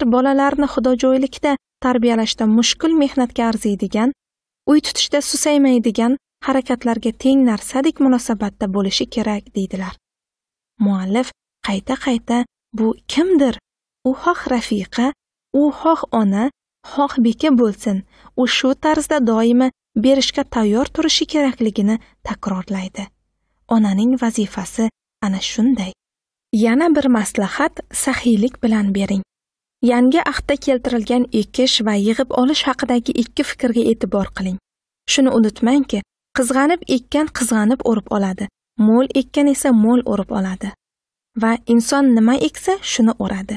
bolalarni xudojo'ylikda tarbiyalashda mushkul mehnatga arziydigan uy tutishda susaymaydigan harakatlarga teng narsadek munosabatda bo'lishi kerak deydilar muallif qayta qayta bu kimdir u xoh rafiqa u xoh ona xoh beka bo'lsin u shu tarzda doimo berishga tayyor turishi kerakligini takrorlaydi onaning vazifasi ana shunday yana bir maslahat saxiylik bilan bering yangi ahdda keltirilgan ekish va yig'ib olish haqidagi ikki fikrga e'tibor qiling shuni unutmangki qizg'anib ekkan qizg'anib o'rib oladi mo'l ekkan esa mo'l o'rib oladi va inson nima eksa shuni o'radi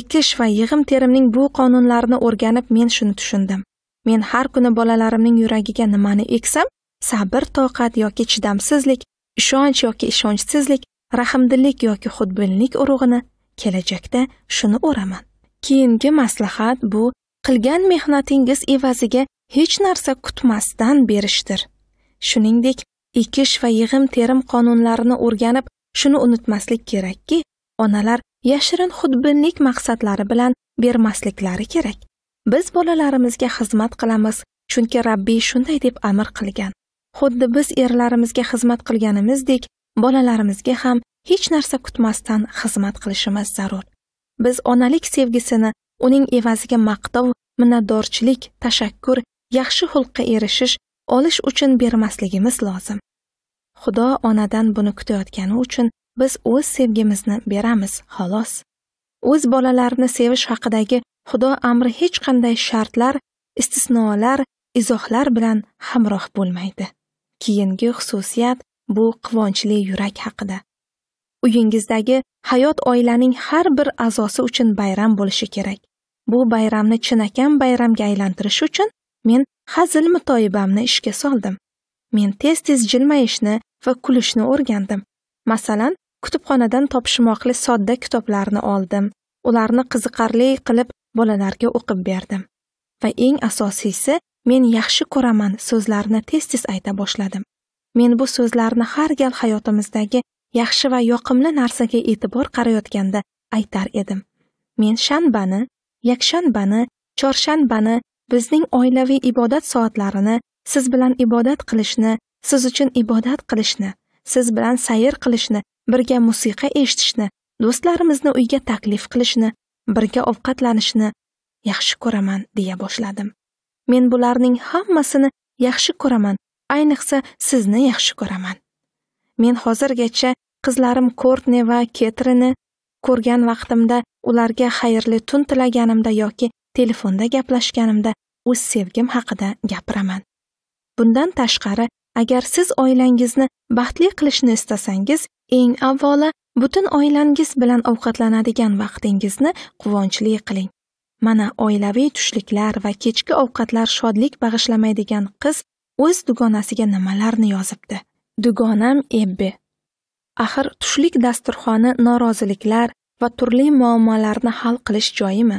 ekish va yig'im terimning bu qonunlarini o'rganib men shuni tushundim men har kuni bolalarimning yuragiga nimani eksam sabr toqat yoki chidamsizlik ishonch yoki ishonchsizlik rahmdillik yoki xudbinlik urug'ini kelajakda shuni o'raman Keyingi maslahat bu qilgan mehnatingiz evaziga hech narsa kutmasdan berishdir. Shuningdek, ekish va yig'im terim qonunlarini o'rganib, shuni unutmaslik kerakki, onalar yashirin xudbinlik maqsadlari bilan bermasliklari kerak. Biz bolalarimizga xizmat qilamiz, chunki Rabbiy shunday deb amr qilgan. Xuddi biz erlarimizga xizmat qilganimizdek, bolalarimizga ham hech narsa kutmasdan xizmat qilishimiz zarur. biz onalik sevgisini uning evaziga maqtov minnatdorchilik tashakkur yaxshi xulqqa erishish olish uchun bermasligimiz lozim xudo onadan buni kutayotgani uchun biz o'z sevgimizni beramiz xolos o'z bolalarini sevish haqidagi xudo amri hech qanday shartlar istisnolar izohlar bilan hamroh bo'lmaydi keyingi xususiyat bu quvonchli yurak haqida Uyingizdagi hayot oilaning har bir a'zosi uchun bayram bo'lishi kerak. Bu bayramni chinakam bayramga aylantirish uchun men hazil mutoyibamni ishga soldim. Men tez-tez jilmayishni va kulishni o'rgandim. Masalan, kutubxonadan topishmoqli sodda kitoblarni oldim. Ularni qiziqarli qilib bolalarga o'qib berdim. Va eng asosiysi, men yaxshi ko'raman so'zlarini tez-tez ayta boshladim. Men bu so'zlarni har gal hayotimizdagi yaxshi va yoqimli narsaga e'tibor qarayotganda aytar edim men shanbani yakshanbani chorshanbani bizning oilaviy ibodat soatlarini siz bilan ibodat qilishni siz uchun ibodat qilishni siz bilan sayr qilishni birga musiqa eshitishni do'stlarimizni uyga taklif qilishni birga ovqatlanishni yaxshi ko'raman deya boshladim men bularning hammasini yaxshi ko'raman ayniqsa sizni yaxshi ko'raman Men hozirgacha qizlarim Kortni va Ketrini ko'rgan vaqtimda ularga xayrli tun tilaganimda yoki telefonda gaplashganimda o'z sevgim haqida gapiraman. Bundan tashqari, agar siz oilangizni baxtli qilishni istasangiz, eng avvalo butun oilangiz bilan ovqatlanadigan vaqtingizni quvonchli qiling. Mana oilaviy tushliklar va kechki ovqatlar shodlik bag'ishlamaydigan qiz o'z dugonasiga nimalarni yozibdi. dugonam ebbi axir tushlik dasturxoni noroziliklar va turli muammolarni hal qilish joyimi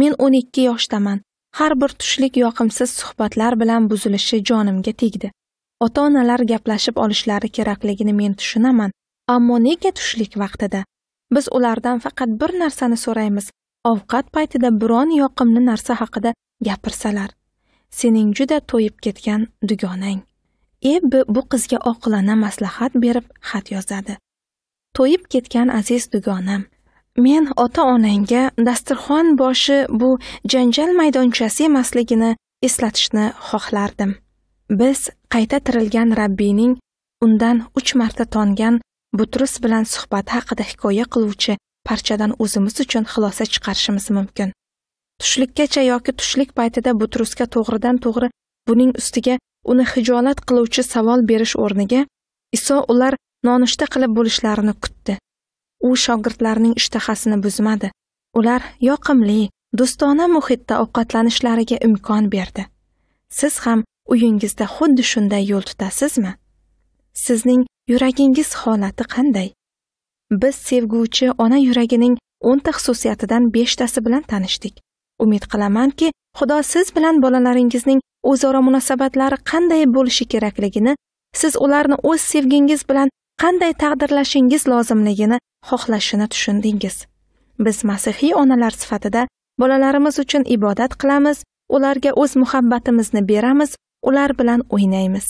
men o'n ikki yoshdaman har bir tushlik yoqimsiz suhbatlar bilan buzilishi jonimga tegdi ota onalar gaplashib olishlari kerakligini men tushunaman ammo nega tushlik vaqtida biz ulardan faqat bir narsani so'raymiz ovqat paytida biron yoqimli narsa haqida gapirsalar sening juda to'yib ketgan dugonang ebbi bu qizga oqilona maslahat berib xat yozadi to'yib ketgan aziz dugonam men ota onangga dasturxon boshi bu janjal maydonchasi emasligini eslatishni xohlardim biz qayta tirilgan rabbiyning undan uch marta tongan butrus bilan suhbati haqida hikoya qiluvchi parchadan o'zimiz uchun xulosa chiqarishimiz mumkin tushlikkacha yoki tushlik paytida butrusga to'g'ridan to'g'ri buning ustiga uni hijolat qiluvchi savol berish o'rniga iso ular nonushta qilib bo'lishlarini kutdi u shogirdlarning ishtahasini buzmadi ular yoqimli do'stona muhitda ovqatlanishlariga imkon berdi siz ham uyingizda xuddi shunday yo'l tutasizmi sizning yuragingiz holati qanday biz sevguvchi ona yuragining o'nta xususiyatidan beshtasi bilan tanishdik umid qilamanki xudo siz bilan bolalaringizning o'zaro munosabatlari qanday bo'lishi kerakligini siz ularni o'z sevgingiz bilan qanday taqdirlashingiz lozimligini xohlashini tushundingiz biz masihiy onalar sifatida bolalarimiz uchun ibodat qilamiz ularga o'z muhabbatimizni beramiz ular bilan o'ynaymiz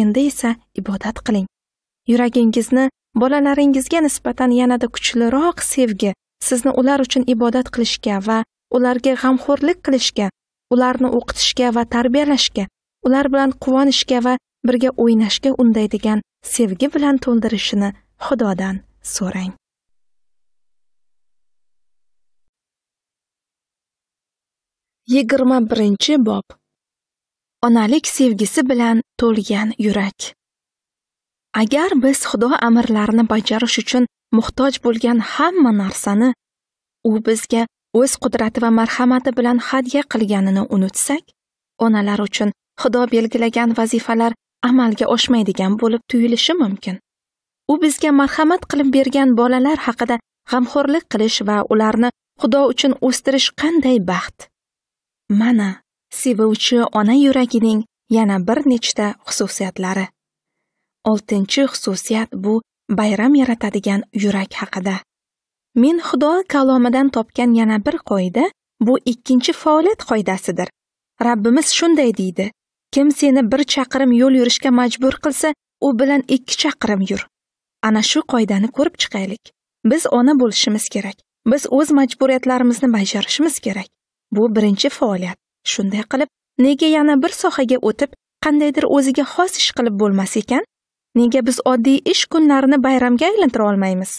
endi esa ibodat qiling yuragingizni bolalaringizga nisbatan yanada kuchliroq sevgi sizni ular uchun ibodat qilishga va ularga g'amxo'rlik qilishga ularni o'qitishga va tarbiyalashga ular bilan quvonishga va birga o'ynashga undaydigan sevgi bilan to'ldirishini xudodan so'rang yigirma birinchi bob onalik sevgisi bilan to'lgan yurak agar biz xudo amrlarini bajarish uchun muhtoj bo'lgan hamma narsani u bizga o'z qudrati va marhamati bilan hadya qilganini unutsak onalar uchun xudo belgilagan vazifalar amalga oshmaydigan bo'lib tuyulishi mumkin u bizga marhamat qilib bergan bolalar haqida g'amxo'rlik qilish va ularni xudo uchun o'stirish qanday baxt mana sevuvchi ona yuragining yana bir nechta xususiyatlari oltinchi xususiyat bu bayram yaratadigan yurak haqida men xudo kalomidan topgan yana bir qoida bu ikkinchi faoliyat qoidasidir rabbimiz shunday deydi kim seni bir chaqirim yo'l yurishga majbur qilsa u bilan ikki chaqirim yur ana shu qoidani ko'rib chiqaylik biz ona bo'lishimiz kerak biz o'z majburiyatlarimizni bajarishimiz kerak bu birinchi faoliyat shunday qilib nega yana bir sohaga o'tib qandaydir o'ziga xos ish qilib bo'lmas ekan nega biz oddiy ish kunlarini bayramga aylantira olmaymiz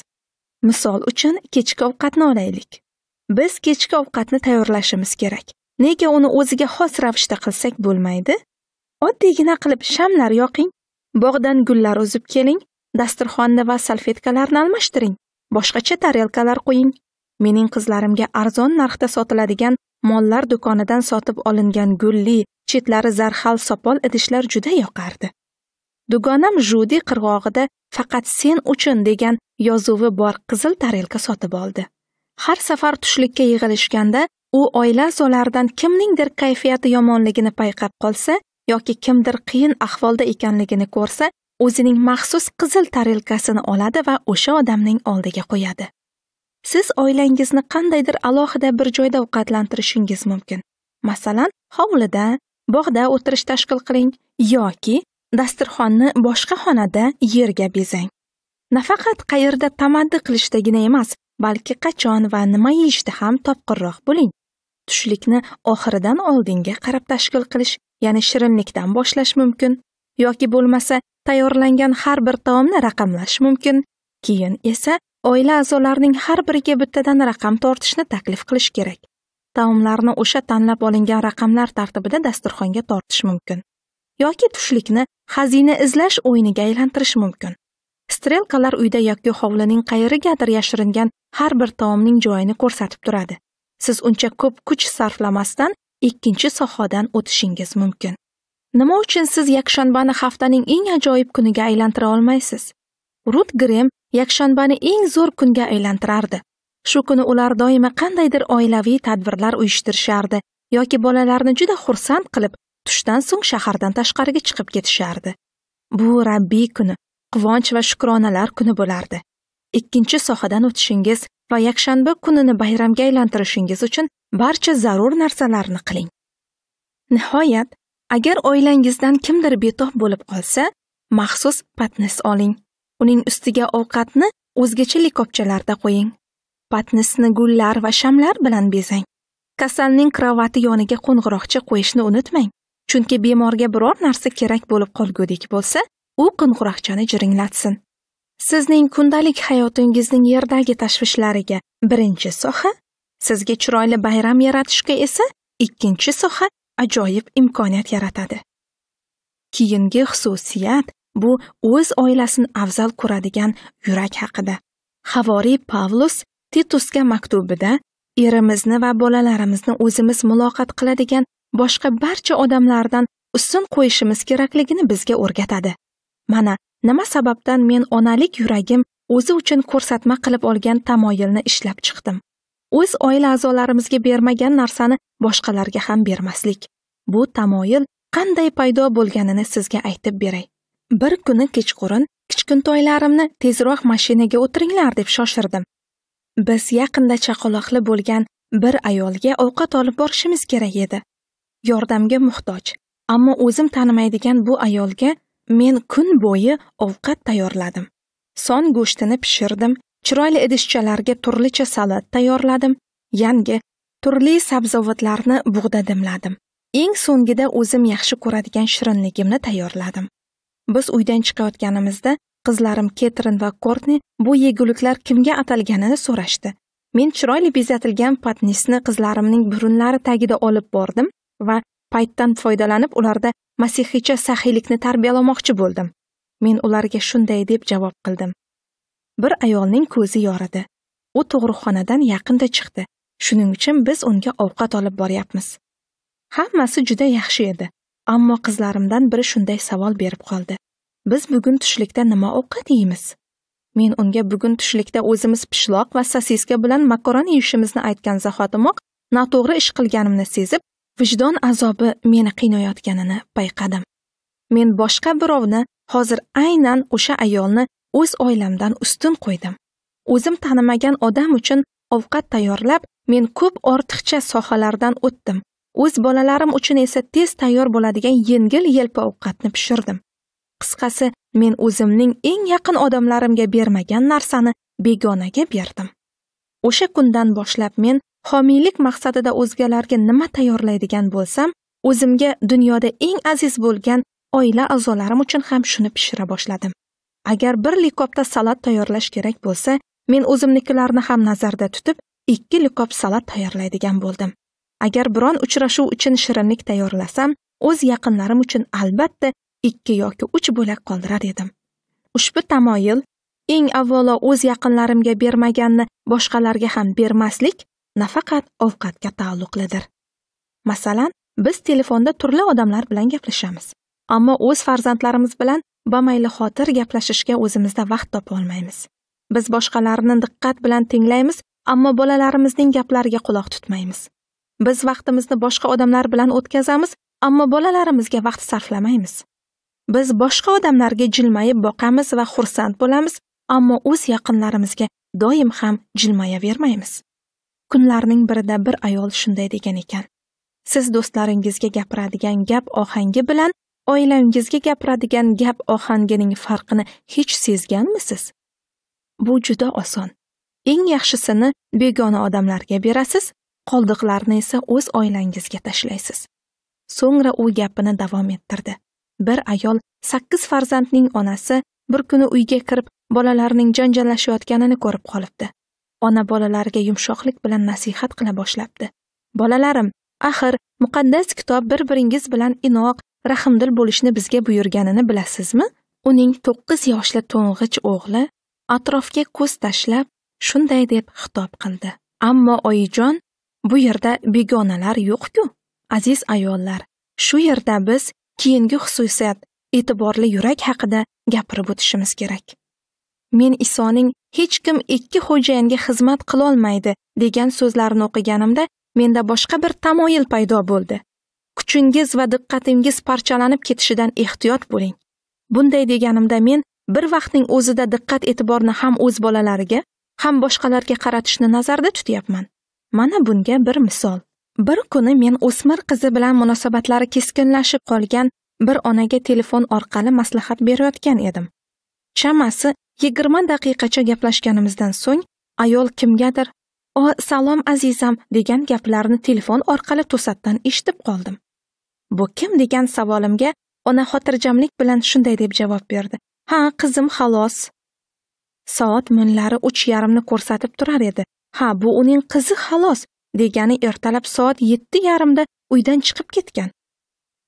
Misol uchun kechki ovqatni olaylik. Biz kechki ovqatni tayyorlashimiz kerak. Nega uni o'ziga xos ravishda qilsak bo'lmaydi? Oddiygina qilib shamlar yoqing, bog'dan gullar o'zib keling, dasturxonni va salfetkalarni almashtiring, boshqacha tarelkalar qo'ying. Mening qizlarimga arzon narxda sotiladigan mollar do'konidan sotib olingan gulli, chetlari zarhal sopol idishlar juda yoqardi. dugonam judi qirg'og'ida faqat sen uchun degan yozuvi bor qizil tarelka sotib oldi har safar tushlikka yig'ilishganda u oila a'zolaridan kimningdir kayfiyati yomonligini payqab qolsa yoki kimdir qiyin ahvolda ekanligini ko'rsa o'zining maxsus qizil tarelkasini oladi va o'sha odamning oldiga qo'yadi siz oilangizni qandaydir alohida bir joyda ovqatlantirishingiz mumkin masalan hovlida bog'da o'tirish tashkil qiling yoki dasturxonni boshqa xonada yerga bezang nafaqat qayerda tamaddi qilishdagina emas balki qachon va nima yeyishda ham topqirroq bo'ling tushlikni oxiridan oldinga qarab tashkil qilish ya'ni shirinlikdan boshlash mumkin yoki bo'lmasa tayyorlangan har bir taomni raqamlash mumkin keyin esa oila a'zolarining har biriga bittadan raqam tortishni taklif qilish kerak taomlarni o'sha tanlab olingan raqamlar tartibida dasturxonga tortish mumkin yoki tushlikni xazina izlash o'yiniga aylantirish mumkin strelkalar uyda yoki hovlining qayerigadir yashiringan har bir taomning joyini ko'rsatib turadi siz uncha ko'p kuch sarflamasdan ikkinchi sohadan o'tishingiz mumkin nima uchun siz yakshanbani haftaning eng ajoyib kuniga aylantira olmaysiz rut grem yakshanbani eng zo'r kunga aylantirardi shu kuni ular doimo qandaydir oilaviy tadbirlar uyushtirishardi yoki bolalarni juda xursand qilib tushdan so'ng shahardan tashqariga chiqib ketishardi bu rabbiy kuni quvonch va shukronalar kuni bo'lardi ikkinchi sohadan o'tishingiz va yakshanba kunini bayramga aylantirishingiz uchun barcha zarur narsalarni qiling nihoyat agar oilangizdan kimdir betob bo'lib qolsa maxsus patnis oling uning ustiga ovqatni o'zgacha likopchalarda qo'ying patnisni gullar va shamlar bilan bezang kasalning kravati yoniga qo'ng'iroqcha qo'yishni unutmang chunki bemorga biror narsa kerak bo'lib qolgudek bo'lsa u qo'ng'iroqchani jiringlatsin sizning kundalik hayotingizning yerdagi tashvishlariga birinchi soha sizga chiroyli bayram yaratishga esa ikkinchi soha ajoyib imkoniyat yaratadi keyingi xususiyat bu o'z oilasini afzal ko'radigan yurak haqida havoriy pavlus titusga maktubida erimizni va bolalarimizni o'zimiz muloqot qiladigan boshqa barcha odamlardan ustun qo'yishimiz kerakligini bizga o'rgatadi mana nima sababdan men onalik yuragim o'zi uchun ko'rsatma qilib olgan tamoyilni ishlab chiqdim o'z oila a'zolarimizga bermagan narsani boshqalarga ham bermaslik bu tamoyil qanday paydo bo'lganini sizga aytib beray bir kuni kechqurun kichkintoylarimni tezroq mashinaga o'tiringlar deb shoshirdim biz yaqinda chaqaloqli bo'lgan bir ayolga ovqat olib borishimiz kerak edi yordamga muhtoj ammo o'zim tanimaydigan bu ayolga men kun bo'yi ovqat tayyorladim son go'shtini pishirdim chiroyli idishchalarga turlicha salat tayyorladim yangi turli sabzavotlarni bug'dadimladim eng so'nggida o'zim yaxshi ko'radigan shirinligimni tayyorladim biz uydan chiqayotganimizda qizlarim ketrin va kortni bu yeguliklar kimga atalganini so'rashdi men chiroyli bezatilgan patnisni qizlarimning burunlari tagida olib bordim va paytdan foydalanib ularda masihiycha saxiylikni tarbiyalamoqchi bo'ldim men ularga shunday deb javob qildim bir ayolning ko'zi yoridi u tug'ruqxonadan yaqinda chiqdi shuning uchun biz unga ovqat olib boryapmiz hammasi juda yaxshi edi ammo qizlarimdan biri shunday savol berib qoldi biz bugun tushlikda nima ovqat yeymiz men unga bugun tushlikda o'zimiz pishloq va sosiska bilan makaron yeyishimizni aytgan zahotimoq noto'g'ri ish qilganimni sezib vijdon azobi meni qiynayotganini payqadim men boshqa birovni hozir aynan o'sha ayolni o'z oilamdan ustun qo'ydim o'zim tanimagan odam uchun ovqat tayyorlab men ko'p ortiqcha sohalardan o'tdim o'z bolalarim uchun esa tez tayyor bo'ladigan yengil yelpi ovqatni pishirdim qisqasi men o'zimning eng yaqin odamlarimga bermagan narsani begonaga berdim o'sha kundan boshlab men homiylik maqsadida o'zgalarga nima tayyorlaydigan bo'lsam o'zimga dunyoda eng aziz bo'lgan oila a'zolarim uchun ham shuni pishira boshladim agar bir likopda salat tayyorlash kerak bo'lsa men o'zimnikilarni ham nazarda tutib ikki likop salat tayyorlaydigan bo'ldim agar biron uchrashuv uchun shirinlik tayyorlasam o'z yaqinlarim uchun albatta ikki yoki uch bo'lak qoldirar edim ushbu tamoyil eng avvalo o'z yaqinlarimga bermaganni boshqalarga ham bermaslik nafaqat ovqatga taalluqlidir masalan biz telefonda turli odamlar bilan gaplashamiz ammo o'z farzandlarimiz bilan bamayli xotir gaplashishga o'zimizda vaqt topa olmaymiz biz boshqalarni diqqat bilan tinglaymiz ammo bolalarimizning gaplariga quloq tutmaymiz biz vaqtimizni boshqa odamlar bilan o'tkazamiz ammo bolalarimizga vaqt sarflamaymiz biz boshqa odamlarga jilmayib boqamiz va xursand bo'lamiz ammo o'z yaqinlarimizga doim ham jilmayavermaymiz kunlarning birida bir ayol shunday degan ekan siz do'stlaringizga gapiradigan gap ohangi bilan oilangizga gapiradigan gap ohangining farqini hech sezganmisiz bu juda oson eng yaxshisini begona odamlarga berasiz qoldiqlarni esa o'z oilangizga tashlaysiz so'ngra u gapini davom ettirdi bir ayol sakkiz farzandning onasi bir kuni uyga kirib bolalarining janjallashayotganini ko'rib qolibdi ona bolalariga yumshoqlik bilan nasihat qila boshlabdi bolalarim axir muqaddas kitob bir biringiz bilan inoq rahmdil bo'lishni bizga buyurganini bilasizmi uning to'qqiz yoshli to'ng'ich o'g'li atrofga ko'z tashlab shunday deb xitob qildi ammo oyijon bu yerda begonalar yo'qku aziz ayollar shu yerda biz keyingi xususiyat e'tiborli yurak haqida gapirib o'tishimiz kerak men isoning hech kim ikki xo'jayinga xizmat qilolmaydi degan so'zlarni o'qiganimda menda boshqa bir tamoyil paydo bo'ldi kuchingiz va diqqatingiz parchalanib ketishidan ehtiyot bo'ling bunday deganimda men bir vaqtning o'zida diqqat e'tiborni ham o'z bolalariga ham boshqalarga qaratishni nazarda tutyapman mana bunga bir misol bir kuni men o'smir qizi bilan munosabatlari keskinlashib qolgan bir onaga telefon orqali maslahat berayotgan edim chamasi yigirma daqiqacha gaplashganimizdan so'ng ayol kimgadir o salom azizam degan gaplarni telefon orqali to'satdan eshitib qoldim bu kim degan savolimga ona xotirjamlik bilan shunday deb javob berdi ha qizim xalos soat minlari uch yarimni ko'rsatib turar edi ha bu uning qizi xalos degani ertalab soat yetti yarimda uydan chiqib ketgan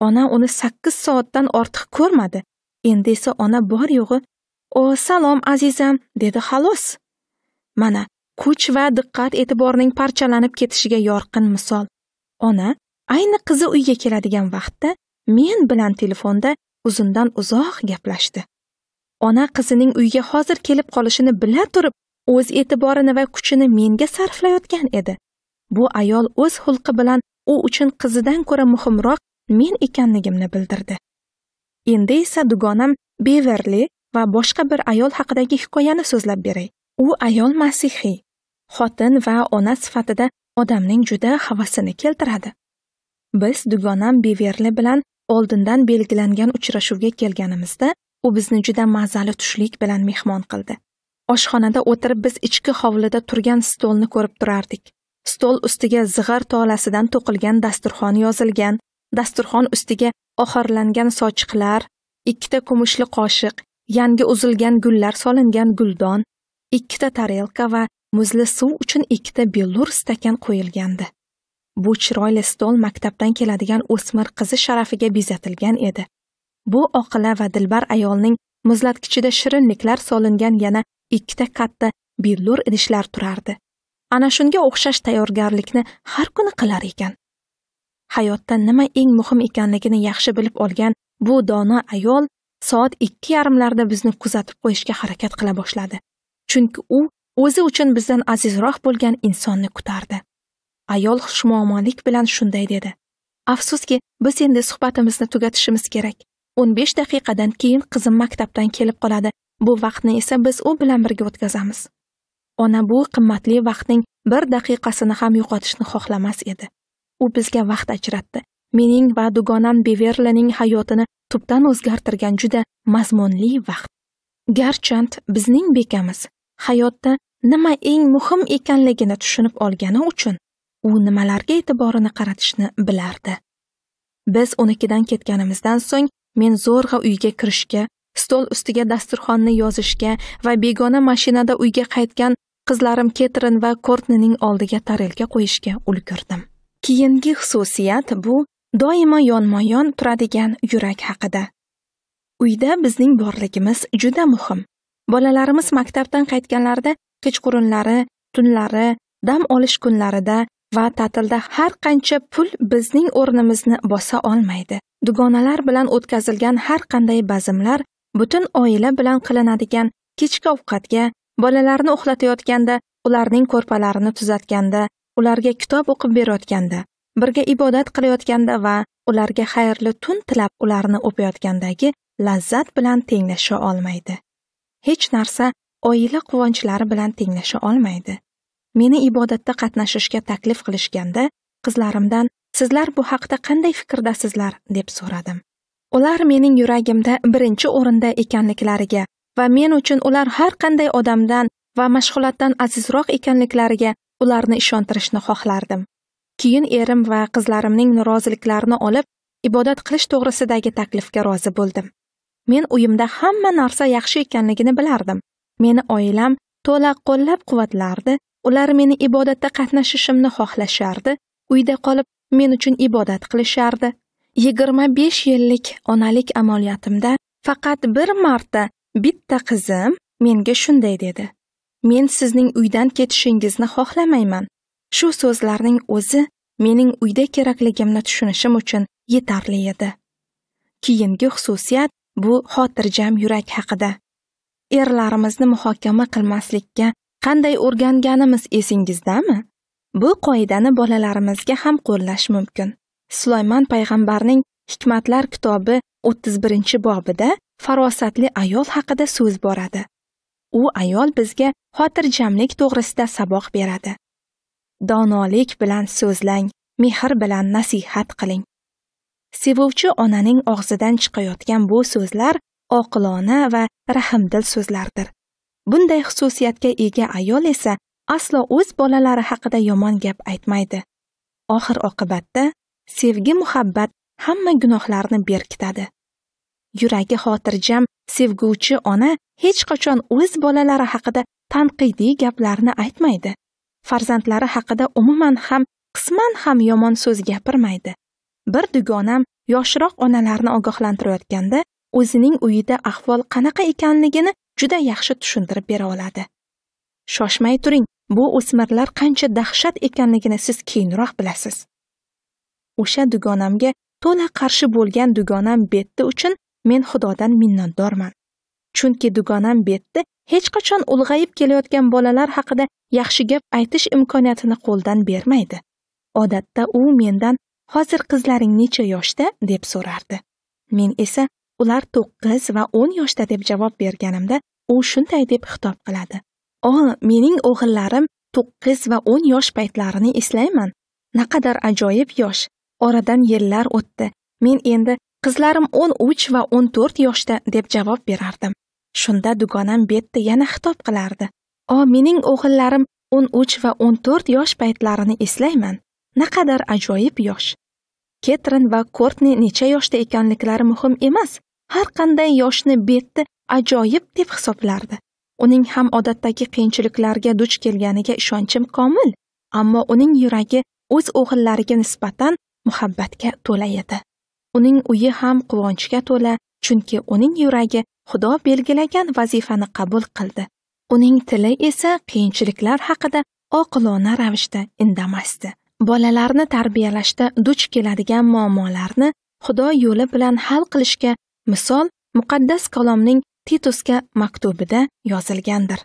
ona uni sakkiz soatdan ortiq ko'rmadi endi esa ona bor yo'g'i o salom azizam dedi xolos mana kuch va diqqat e'tiborning parchalanib ketishiga yorqin misol ona ayni qizi uyga keladigan vaqtda men bilan telefonda uzundan uzoq gaplashdi ona qizining uyga hozir kelib qolishini bila turib o'z e'tiborini va kuchini menga sarflayotgan edi bu ayol o'z xulqi bilan u uchun qizidan ko'ra muhimroq men ekanligimni bildirdi endi esa dugonam beverli va boshqa bir ayol haqidagi hikoyani so'zlab beray u ayol masihiy xotin va ona sifatida odamning juda havasini keltiradi biz dugonam beverli bilan oldindan belgilangan uchrashuvga kelganimizda u bizni juda mazali tushlik bilan mehmon qildi oshxonada o'tirib biz ichki hovlida turgan stolni ko'rib turardik stol ustiga zig'ir tolasidan to'qilgan dasturxon yozilgan dasturxon ustiga oxirlangan sochiqlar ikkita kumushli qoshiq yangi uzilgan gullar solingan guldon ikkita tarelka va muzli suv uchun ikkita bellur stakan qo'yilgandi bu chiroyli stol maktabdan keladigan o'smir qizi sharafiga bezatilgan edi bu oqila va dilbar ayolning muzlatkichida shirinliklar solingan yana ikkita katta billur idishlar turardi ana shunga o'xshash tayyorgarlikni har kuni qilar ekan hayotda nima eng muhim ekanligini yaxshi bilib olgan bu dono ayol soat ikki yarimlarda bizni kuzatib qo'yishga harakat qila boshladi chunki u o'zi uchun bizdan azizroq bo'lgan insonni kutardi ayol xushmuomolik bilan shunday dedi afsuski biz endi suhbatimizni tugatishimiz kerak o'n besh daqiqadan keyin qizim maktabdan kelib qoladi bu vaqtni esa biz u bilan birga o'tkazamiz ona bu qimmatli vaqtning bir daqiqasini ham yo'qotishni xohlamas edi u bizga vaqt ajratdi mening va dugonam beverlining hayotini tubdan o'zgartirgan juda mazmunli vaqt garchand bizning bekamiz hayotda nima eng muhim ekanligini tushunib olgani uchun u nimalarga e'tiborini qaratishni bilardi biz unikidan ketganimizdan so'ng men zo'rg'a uyga kirishga stol ustiga dasturxonni yozishga va begona mashinada uyga qaytgan qizlarim ketrin va kortnining oldiga tarelka qo'yishga ulgurdim keyingi xususiyat bu doimo yonma yon turadigan yurak haqida uyda bizning borligimiz juda muhim bolalarimiz maktabdan qaytganlarida kechqurunlari tunlari dam olish kunlarida va ta'tilda har qancha pul bizning o'rnimizni bosa olmaydi dugonalar bilan o'tkazilgan har qanday bazmlar butun oila bilan qilinadigan kechki ovqatga bolalarni uxlatayotganda ularning ko'rpalarini tuzatganda ularga kitob o'qib berayotganda birga ibodat qilayotganda va ularga xayrli tun tilab ularni o'payotgandagi lazzat bilan tenglasha olmaydi hech narsa oila quvonchlari bilan tenglasha olmaydi meni ibodatda qatnashishga taklif qilishganda qizlarimdan sizlar bu haqda qanday fikrdasizlar deb so'radim ular mening yuragimda birinchi o'rinda ekanliklariga va men uchun ular har qanday odamdan va mashg'ulotdan azizroq ekanliklariga ularni ishontirishni xohlardim keyin erim va qizlarimning noroziliklarini olib ibodat qilish to'g'risidagi taklifga rozi bo'ldim men uyimda hamma narsa yaxshi ekanligini bilardim meni oilam to'la qo'llab quvvatlardi ular meni ibodatda qatnashishimni xohlashardi uyda qolib men uchun ibodat qilishardi yigirma besh yillik onalik amaliyatimda faqat bir marta bitta qizim menga shunday dedi men sizning uydan ketishingizni xohlamayman shu so'zlarning o'zi mening uyda kerakligimni tushunishim uchun yetarli edi keyingi xususiyat bu xotirjam yurak haqida erlarimizni muhokama qilmaslikka qanday o'rganganimiz esingizdami bu qoidani bolalarimizga ham qo'llash mumkin sulaymon payg'ambarning hikmatlar kitobi 31 bobida farosatli ayol haqida so'z boradi u ayol bizga xotirjamlik to'g'risida saboq beradi donolik bilan so'zlang, mehr bilan nasihat qiling. Sevuvchi onaning og'zidan chiqayotgan bu so'zlar oqilona va rahmdil so'zlardir. Bunday xususiyatga ega ayol esa aslo o'z bolalari haqida yomon gap aytmaydi. Oxir oqibatda sevgi muhabbat hamma gunohlarni berkitadi. Yuragi xotirjam sevguvchi ona hech qachon o'z bolalari haqida tanqidiy gaplarni aytmaydi. farzandlari haqida umuman ham qisman ham yomon so'z gapirmaydi bir dugonam yoshroq onalarni ogohlantirayotganda o'zining uyida ahvol qanaqa ekanligini juda yaxshi tushuntirib bera oladi shoshmay turing bu o'smirlar qancha dahshat ekanligini siz keyinroq bilasiz o'sha dugonamga to'la qarshi bo'lgan dugonam betti uchun men xudodan minnatdorman chunki dugonam betdi hech qachon ulg'ayib kelayotgan bolalar haqida yaxshi gap aytish imkoniyatini qo'ldan bermaydi odatda u mendan hozir qizlaring necha yoshda deb so'rardi men esa ular to'qqiz va o'n yoshda deb javob berganimda u shunday deb xitob qiladi o oh, mening o'g'illarim to'qqiz va o'n yosh paytlarini eslayman naqadar ajoyib yosh oradan yillar o'tdi men endi qizlarim o'n uch va o'n to'rt yoshda deb javob berardim shunda dugonam betta yana xitob qilardi o mening o'g'illarim o'n uch va o'n to'rt yosh paytlarini eslayman naqadar ajoyib yosh ketrin va kortni necha yoshda ekanliklari muhim emas har qanday yoshni betti ajoyib deb hisoblardi uning ham odatdagi qiyinchiliklarga duch kelganiga ishonchim komil ammo uning yuragi o'z o'g'illariga nisbatan muhabbatga to'la edi uning uyi ham quvonchga to'la chunki uning yuragi Xudo belgilagan vazifani qabul qildi. Uning tili esa qiyinchiliklar haqida oqilona ravishda indamasdi. Bolalarni tarbiyalashda duch keladigan muammolarni Xudo yo'li bilan hal qilishga misol muqaddas kalomning Titusga maktubida yozilgandir.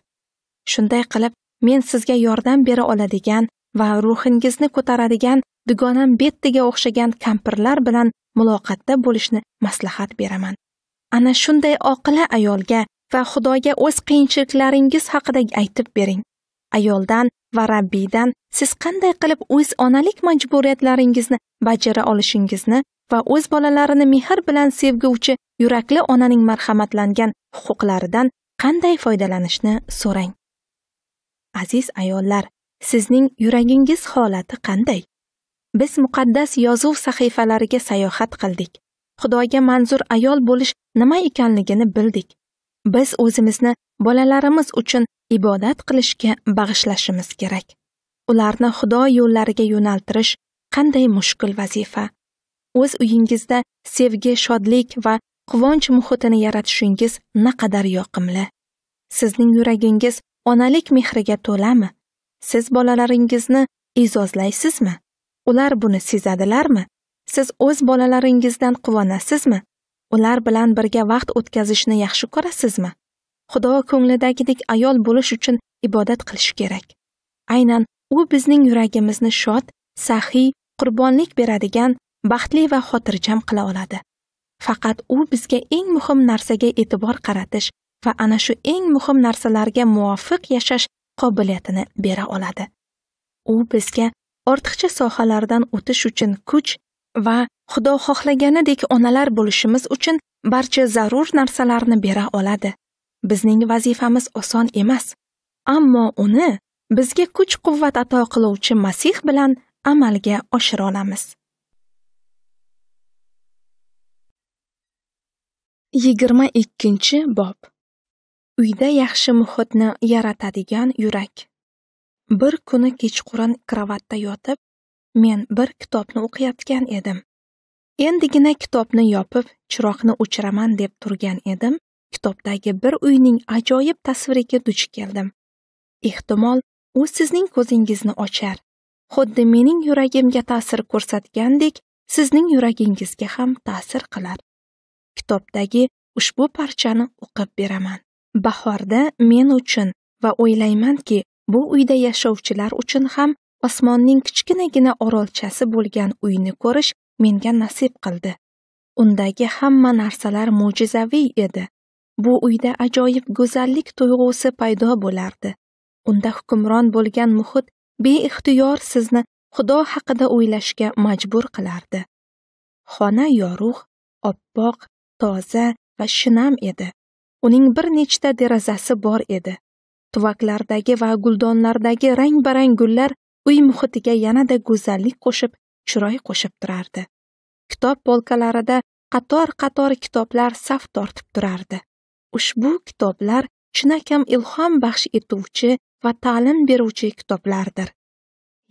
Shunday qilib, men sizga yordam bera oladigan va ruhingizni ko'taradigan dugonam Bettiga o'xshagan kampirlar bilan muloqotda bo'lishni maslahat beraman. ana shunday oqila ayolga va xudoga o'z qiyinchiliklaringiz haqida aytib bering ayoldan va rabbiydan siz qanday qilib o'z onalik majburiyatlaringizni bajara olishingizni va o'z bolalarini mehr bilan sevguvchi yurakli onaning marhamatlangan huquqlaridan qanday foydalanishni so'rang aziz ayollar sizning yuragingiz holati qanday biz muqaddas yozuv sahifalariga sayohat qildik xudoga manzur ayol bo'lish nima ekanligini bildik biz o'zimizni bolalarimiz uchun ibodat qilishga bag'ishlashimiz kerak ularni xudo yo'llariga yo'naltirish qanday mushkul vazifa o'z uyingizda sevgi shodlik va quvonch muhitini yaratishingiz naqadar yoqimli sizning yuragingiz onalik mehriga to'lami siz bolalaringizni e'zozlaysizmi ular buni sezadilarmi siz o'z bolalaringizdan quvonasizmi ular bilan birga vaqt o'tkazishni yaxshi ko'rasizmi xudo ko'nglidagidek ayol bo'lish uchun ibodat qilish kerak aynan u bizning yuragimizni shod saxiy qurbonlik beradigan baxtli va xotirjam qila oladi faqat u bizga eng muhim narsaga e'tibor qaratish va ana shu eng muhim narsalarga muvofiq yashash qobiliyatini bera oladi u bizga ortiqcha sohalardan o'tish uchun kuch va xudo xohlaganidek onalar bo'lishimiz uchun barcha zarur narsalarni bera oladi bizning vazifamiz oson emas ammo uni bizga kuch quvvat ato qiluvchi masih bilan amalga oshira olamiz yigirma ikkinchi bob uyda yaxshi muhitni yaratadigan yurak bir kuni kechqurun kravatda yotib men bir kitobni o'qiyotgan edim endigina kitobni yopib chiroqni o'chiraman deb turgan edim kitobdagi bir uyning ajoyib tasviriga duch keldim ehtimol u sizning ko'zingizni ochar xuddi mening yuragimga ta'sir ko'rsatgandek sizning yuragingizga ham ta'sir qilar kitobdagi ushbu parchani o'qib beraman bahorda men uchun va o'ylaymanki bu uyda yashovchilar uchun ham osmonning kichkinagina orolchasi bo'lgan uyni ko'rish menga nasib qildi. Undagi hamma narsalar mo'jizaviy edi. Bu uyda ajoyib go'zallik tuyg'usi paydo bo'lardi. Unda hukmron bo'lgan muhit beixtiyor sizni Xudo haqida o'ylashga majbur qilardi. Xona yorug', oppoq, toza va shinam edi. Uning bir nechta derazasi bor edi. Tuvaklardagi va guldonlardagi rang-barang gullar uy muhitiga yanada go'zallik qo'shib chiroy qo'shib turardi kitob polkalarida qator qator kitoblar saf tortib turardi ushbu kitoblar chinakam ilhom baxsh etuvchi va ta'lim beruvchi kitoblardir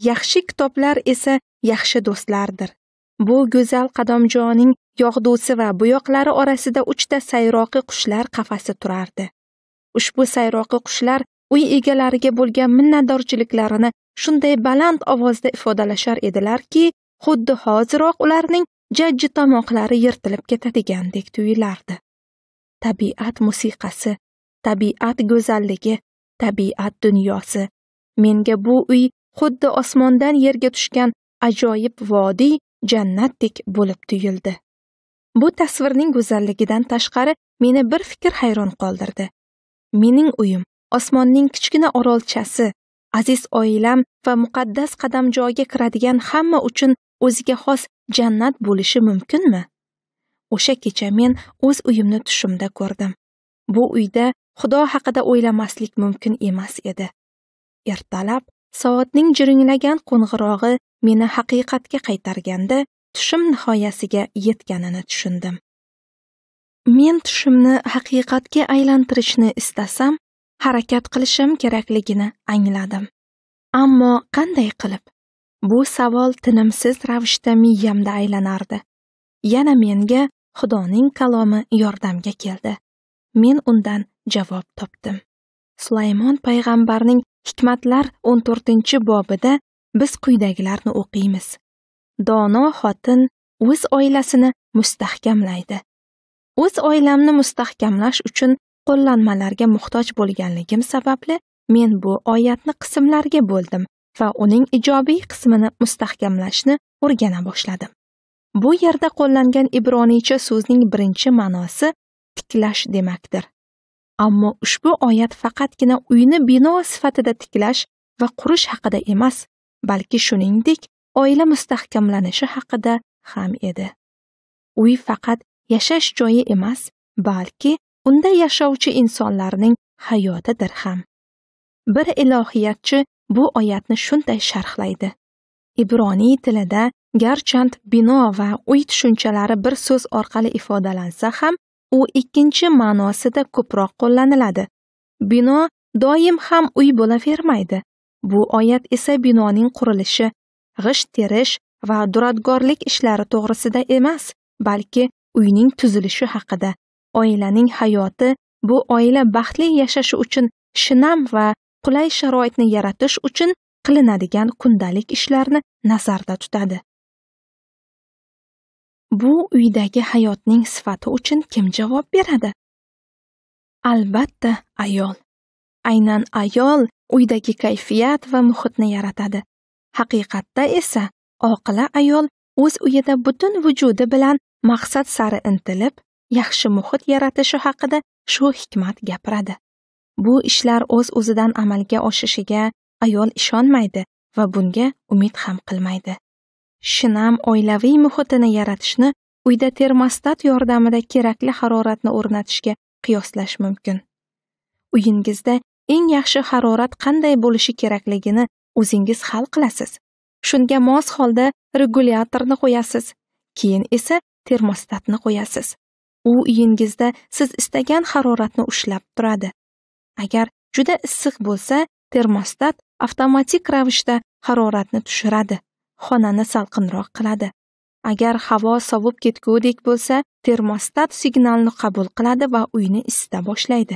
yaxshi kitoblar esa yaxshi do'stlardir bu go'zal qadamjoning yog'dusi va bo'yoqlari orasida uchta sayroqi qushlar qafasi turardi ushbu sayroqi qushlar uy egalariga bo'lgan minnatdorchiliklarini shunday baland ovozda ifodalashar edilarki xuddi hoziroq ularning jajji tomoqlari yirtilib ketadigandek tuyulardi tabiat musiqasi tabiat go'zalligi tabiat dunyosi menga bu uy xuddi osmondan yerga tushgan ajoyib vodiy jannatdek bo'lib tuyuldi bu tasvirning go'zalligidan tashqari meni bir fikr hayron qoldirdi mening uyim osmonning kichkina orolchasi aziz oilam va muqaddas joyiga kiradigan hamma uchun o'ziga xos jannat bo'lishi mumkinmi o'sha kecha men o'z uyimni tushimda ko'rdim bu uyda xudo haqida o'ylamaslik mumkin emas edi ertalab soatning jiringlagan qo'ng'irog'i meni haqiqatga qaytarganda tushim nihoyasiga yetganini tushundim men tushimni haqiqatga aylantirishni istasam harakat qilishim kerakligini angladim ammo qanday qilib bu savol tinimsiz ravishda miyamda aylanardi yana menga xudoning kalomi yordamga keldi men undan javob topdim sulaymon payg'ambarning hikmatlar 14 bobida biz quyidagilarni o'qiymiz dono xotin o'z oilasini mustahkamlaydi o'z oilamni mustahkamlash uchun qo'llanmalarga muhtoj bo'lganligim sababli men bu oyatni qismlarga bo'ldim va uning ijobiy qismini mustahkamlashni o'rgana boshladim. Bu yerda qo'llangan ibroniycha so'zning birinchi ma'nosi tiklash demakdir. Ammo ushbu oyat faqatgina uyni bino sifatida tiklash va qurish haqida emas, balki shuningdek oila mustahkamlanishi haqida ham edi. Uy faqat yashash joyi emas, balki unda yashovchi insonlarning hayotidir ham. Bir ilohiyatchi bu oyatni shunday sharhlaydi. Ibroniy tilida garchand bino va uy tushunchalari bir so'z orqali ifodalansa ham, u ikkinchi ma'nosida ko'proq qo'llaniladi. Bino doim ham uy bo'lavermaydi. Bu oyat esa binoning qurilishi, g'isht terish va duradgorlik ishlari to'g'risida emas, balki uyning tuzilishi haqida oilaning hayoti bu oila baxtli yashashi uchun shinam va qulay sharoitni yaratish uchun qilinadigan kundalik ishlarni nazarda tutadi bu uydagi hayotning sifati uchun kim javob beradi albatta ayol aynan ayol uydagi kayfiyat va muhitni yaratadi haqiqatda esa oqila ayol o'z uyida butun vujudi bilan maqsad sari intilib yaxshi muhit yaratishi haqida shu hikmat gapiradi bu ishlar o'z uz o'zidan amalga oshishiga ayol ishonmaydi va bunga umid ham qilmaydi shinam oilaviy muhitini yaratishni uyda termostat yordamida kerakli haroratni o'rnatishga qiyoslash mumkin uyingizda eng yaxshi harorat qanday bo'lishi kerakligini o'zingiz hal qilasiz shunga mos holda regulyatorni qo'yasiz keyin esa termostatni qo'yasiz u uyingizda siz istagan haroratni ushlab turadi. Agar juda issiq bo'lsa, termostat avtomatik ravishda haroratni tushiradi, xonani salqinroq qiladi. Agar havo sovib ketgudek bo'lsa, termostat signalni qabul qiladi va uyni isita boshlaydi.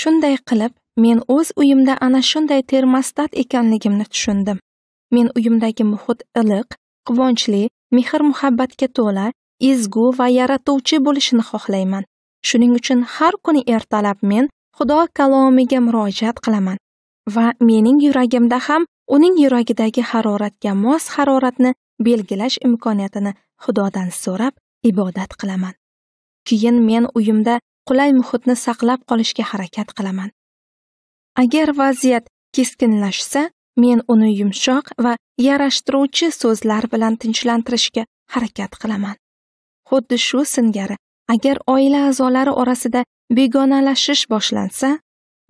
Shunday qilib, men o'z uyimda ana shunday termostat ekanligimni tushundim. Men uyimdagi muhit iliq, quvonchli, mehr-muhabbatga to'la ezgu va yaratuvchi bo'lishini xohlayman. Shuning uchun har kuni ertalab men Xudo kalomiga murojaat qilaman va mening yuragimda ham uning yuragidagi haroratga mos haroratni belgilash imkoniyatini Xudodan so'rab ibodat qilaman. Keyin men uyimda qulay muhitni saqlab qolishga harakat qilaman. Agar vaziyat keskinlashsa, men uni yumshoq va yarashtiruvchi so'zlar bilan tinchlantirishga harakat qilaman. Xuddi shu singari, agar oila a'zolari orasida begonalashish boshlansa,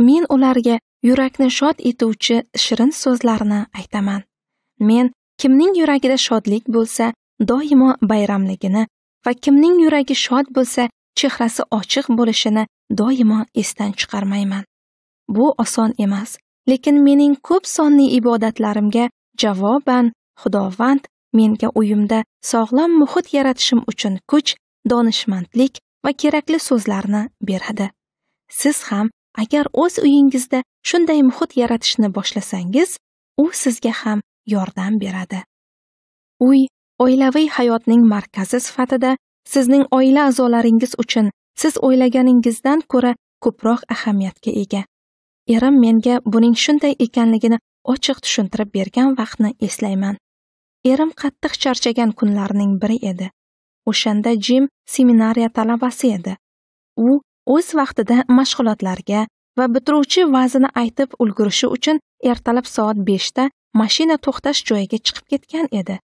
men ularga yurakni shod etuvchi shirin so'zlarni aytaman. Men kimning yuragida shodlik bo'lsa, doimo bayramligini va kimning yuragi shod bo'lsa, chehrasi ochiq bo'lishini doimo esdan chiqarmayman. Bu oson emas, lekin mening ko'p sonli ibodatlarimga javoban Xudovand Menga uyimda sog'lom muhit yaratishim uchun kuch, donishmandlik va kerakli so'zlarni beradi. Siz ham agar o'z uyingizda shunday muhit yaratishni boshlasangiz, u sizga ham yordam beradi. Uy oilaviy hayotning markazi sifatida sizning oila a'zolaringiz uchun siz o'ylaganingizdan ko'ra ko'proq ahamiyatga ega. Erim menga buning shunday ekanligini ochiq tushuntirib bergan vaqtni eslayman. erim qattiq charchagan kunlarning biri edi o'shanda jim seminariya talabasi edi u o'z vaqtida mashg'ulotlarga va bitiruvchi vazini aytib ulgurishi uchun ertalab soat beshda mashina to'xtash joyiga chiqib ketgan edi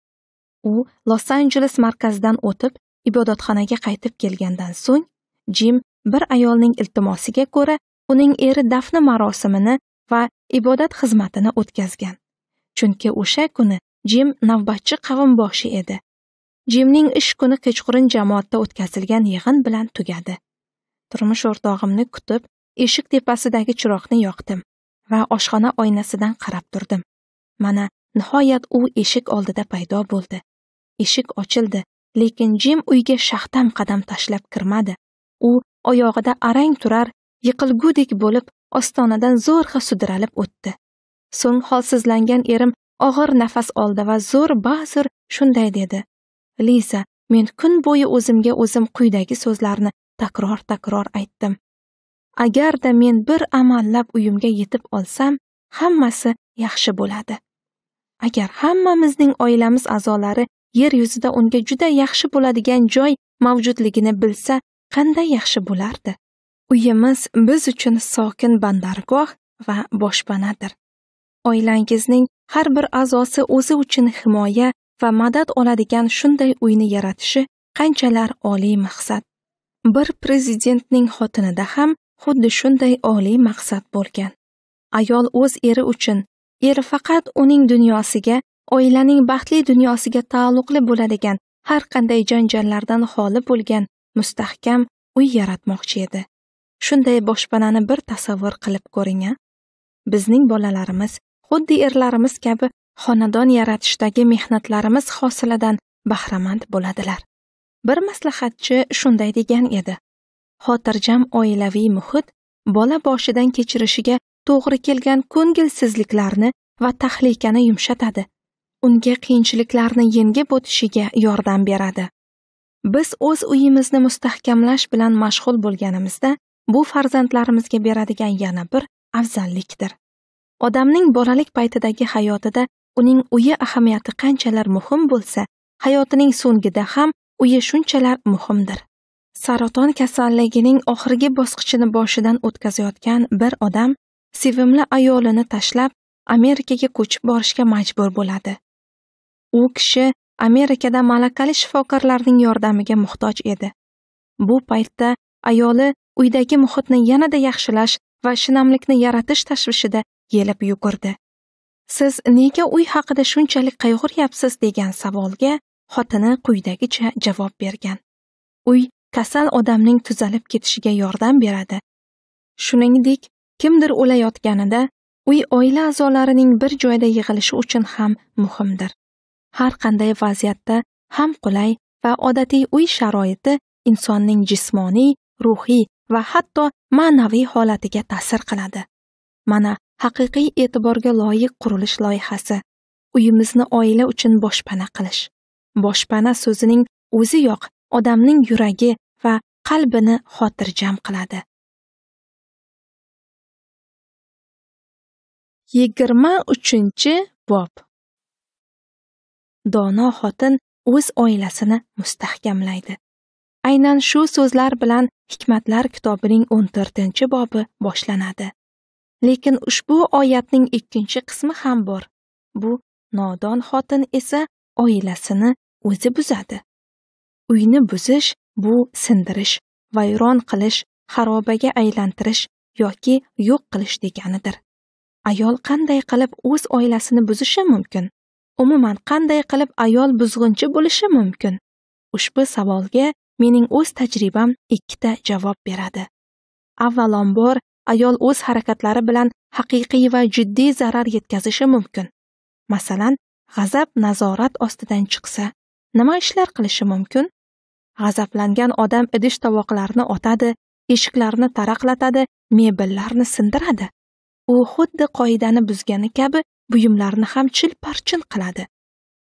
u los anjeles markazidan o'tib ibodatxonaga qaytib kelgandan so'ng jim bir ayolning iltimosiga ko'ra uning eri dafni marosimini va ibodat xizmatini o'tkazgan chunki o'sha kuni jim navbatchi qavm boshi edi jimning ish kuni kechqurun jamoatda o'tkazilgan yig'in bilan tugadi turmush o'rtog'imni kutib eshik tepasidagi chiroqni yoqdim va oshxona oynasidan qarab turdim mana nihoyat u eshik oldida paydo bo'ldi eshik ochildi lekin jim uyga shaxtam qadam tashlab kirmadi u oyog'ida arang turar yiqilgudek bo'lib ostonadan zo'rg'a sudralib o'tdi so'ng holsizlangan erim og'ir nafas oldi va zo'r bazur shunday dedi lisa men kun bo'yi o'zimga o'zim quyidagi so'zlarni takror takror aytdim agarda men bir amallab uyimga yetib olsam hammasi yaxshi bo'ladi agar hammamizning oilamiz a'zolari yer yuzida unga juda yaxshi bo'ladigan joy mavjudligini bilsa qanday yaxshi bo'lardi uyimiz biz uchun sokin bandargoh va boshpanadir oilangizning har bir a'zosi o'zi uchun himoya va madad oladigan shunday uyni yaratishi qanchalar oliy maqsad bir prezidentning xotinida ham xuddi shunday oliy maqsad bo'lgan ayol o'z eri uchun er faqat uning dunyosiga oilaning baxtli dunyosiga taalluqli bo'ladigan har qanday janjallardan xoli bo'lgan mustahkam uy yaratmoqchi edi shunday boshpanani bir tasavvur qilib ko'ring a bizning bolalarimiz xuddi erlarimiz kabi xonadon yaratishdagi mehnatlarimiz hosilidan bahramand bo'ladilar bir maslahatchi shunday degan edi xotirjam oilaviy muhit bola boshidan kechirishiga to'g'ri kelgan ko'ngilsizliklarni va tahlikani yumshatadi unga qiyinchiliklarni yengib o'tishiga yordam beradi biz o'z uyimizni mustahkamlash bilan mashg'ul bo'lganimizda bu farzandlarimizga beradigan yana bir afzallikdir Odamning bolalik paytidagi hayotida uning uyi ahamiyati qanchalar muhim bo'lsa, hayotining so'ngida ham uyi shunchalar muhimdir. Saraton kasalligining oxirgi bosqichini boshidan o'tkazayotgan bir odam sevimli ayolini tashlab Amerikaga ko'chib borishga majbur bo'ladi. U kishi Amerikada malakali shifokorlarning yordamiga muhtoj edi. Bu paytda ayoli uydagi muhitni yanada yaxshilash va shinamlikni yaratish tashvishida yelib yugurdi siz nega uy haqida shunchalik qayg'uryapsiz degan savolga xotini quyidagicha javob bergan uy kasal odamning tuzalib ketishiga yordam beradi shuningdek kimdir o'layotganida uy oila a'zolarining bir joyda yig'ilishi uchun ham muhimdir har qanday vaziyatda ham qulay va odatiy uy sharoiti insonning jismoniy ruhiy va hatto ma'naviy holatiga ta'sir qiladi mana haqiqiy e'tiborga loyiq qurilish loyihasi uyimizni oila uchun boshpana qilish boshpana so'zining o'ziyoq odamning yuragi va qalbini xotirjam qiladi yigirma uchinchi bob dono xotin o'z oilasini mustahkamlaydi aynan shu so'zlar bilan hikmatlar kitobining o'n to'rtinchi bobi boshlanadi Lekin ushbu oyatning ikkinchi qismi ham bor. Bu nodon xotin esa oilasini o'zi buzadi. Uyni buzish bu sindirish, vayron qilish, xarobaga aylantirish yoki yo'q qilish deganidir. Ayol qanday qilib o'z oilasini buzishi mumkin? Umuman qanday qilib ayol buzg'unchi bo'lishi mumkin? Ushbu savolga mening o'z tajribam ikkita javob beradi. Avvalambor ayol o'z harakatlari bilan haqiqiy va jiddiy zarar yetkazishi mumkin masalan g'azab nazorat ostidan chiqsa nima ishlar qilishi mumkin g'azablangan odam idish tovoqlarni otadi eshiklarni taraqlatadi mebellarni sindiradi u xuddi qoidani buzgani kabi buyumlarni ham chil parchin qiladi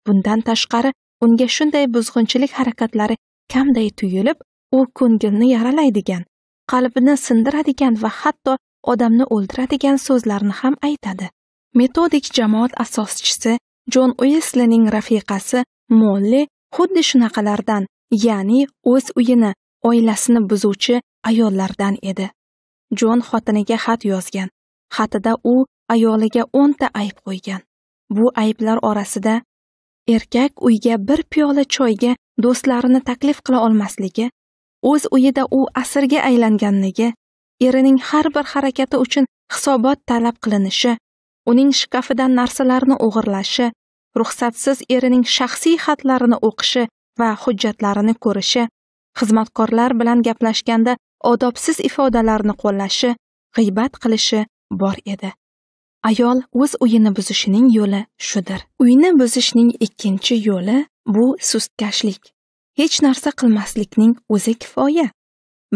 bundan tashqari unga shunday buzg'unchilik harakatlari kamday tuyulib u ko'ngilni yaralaydigan qalbini sindiradigan va hatto odamni o'ldiradigan so'zlarni ham aytadi metodik jamoat asoschisi jon uislining rafiqasi molli xuddi shunaqalardan ya'ni o'z uyini oilasini buzuvchi ayollardan edi jon xotiniga xat yozgan xatida u ayoliga o'nta ayb qo'ygan bu ayblar orasida erkak uyga bir piyola choyga do'stlarini taklif qila olmasligi o'z uyida u asirga aylanganligi erining har bir harakati uchun hisobot talab qilinishi uning shkafidan narsalarni o'g'irlashi ruxsatsiz erining shaxsiy xatlarini o'qishi va hujjatlarini ko'rishi xizmatkorlar bilan gaplashganda odobsiz ifodalarni qo'llashi g'iybat qilishi bor edi ayol o'z uyini buzishining yo'li shudir uyni buzishning ikkinchi yo'li bu sustkashlik hech narsa qilmaslikning o'zi kifoya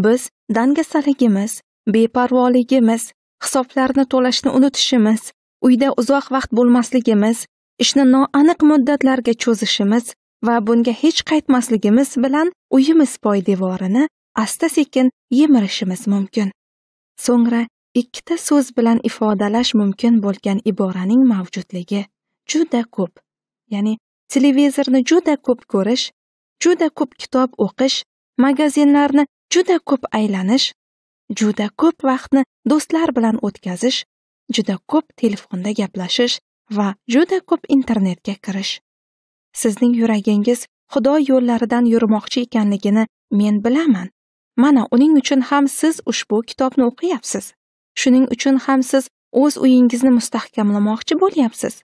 biz dangasaligimiz beparvoligimiz hisoblarni to'lashni unutishimiz uyda uzoq vaqt bo'lmasligimiz ishni noaniq muddatlarga cho'zishimiz va bunga hech qaytmasligimiz bilan uyimiz poydevorini asta sekin yemirishimiz mumkin so'ngra ikkita so'z bilan ifodalash mumkin bo'lgan iboraning mavjudligi juda ko'p ya'ni televizorni juda ko'p ko'rish juda ko'p kitob o'qish magazinlarni juda ko'p aylanish juda ko'p vaqtni do'stlar bilan o'tkazish juda ko'p telefonda gaplashish va juda ko'p internetga kirish sizning yuragingiz xudo yo'llaridan yurmoqchi ekanligini men bilaman mana uning uchun ham siz ushbu kitobni o'qiyapsiz shuning uchun ham siz o'z uyingizni mustahkamlamoqchi bo'lyapsiz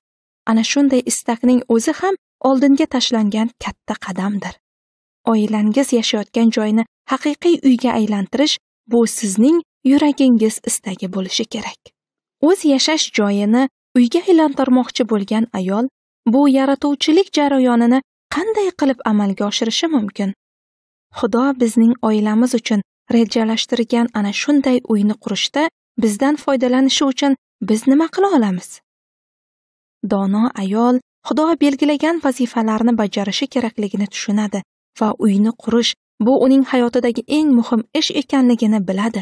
ana shunday istakning o'zi ham oldinga tashlangan katta qadamdir oilangiz yashayotgan joyni haqiqiy uyga aylantirish bu sizning yuragingiz istagi bo'lishi kerak o'z yashash joyini uyga aylantirmoqchi bo'lgan ayol bu yaratuvchilik jarayonini qanday qilib amalga oshirishi mumkin xudo bizning oilamiz uchun rejalashtirgan ana shunday uyni qurishda bizdan foydalanishi uchun biz nima qila olamiz dono ayol Xudo belgilagan vazifalarni bajarishi kerakligini tushunadi va uyni qurish bu uning hayotidagi eng muhim ish ekanligini biladi.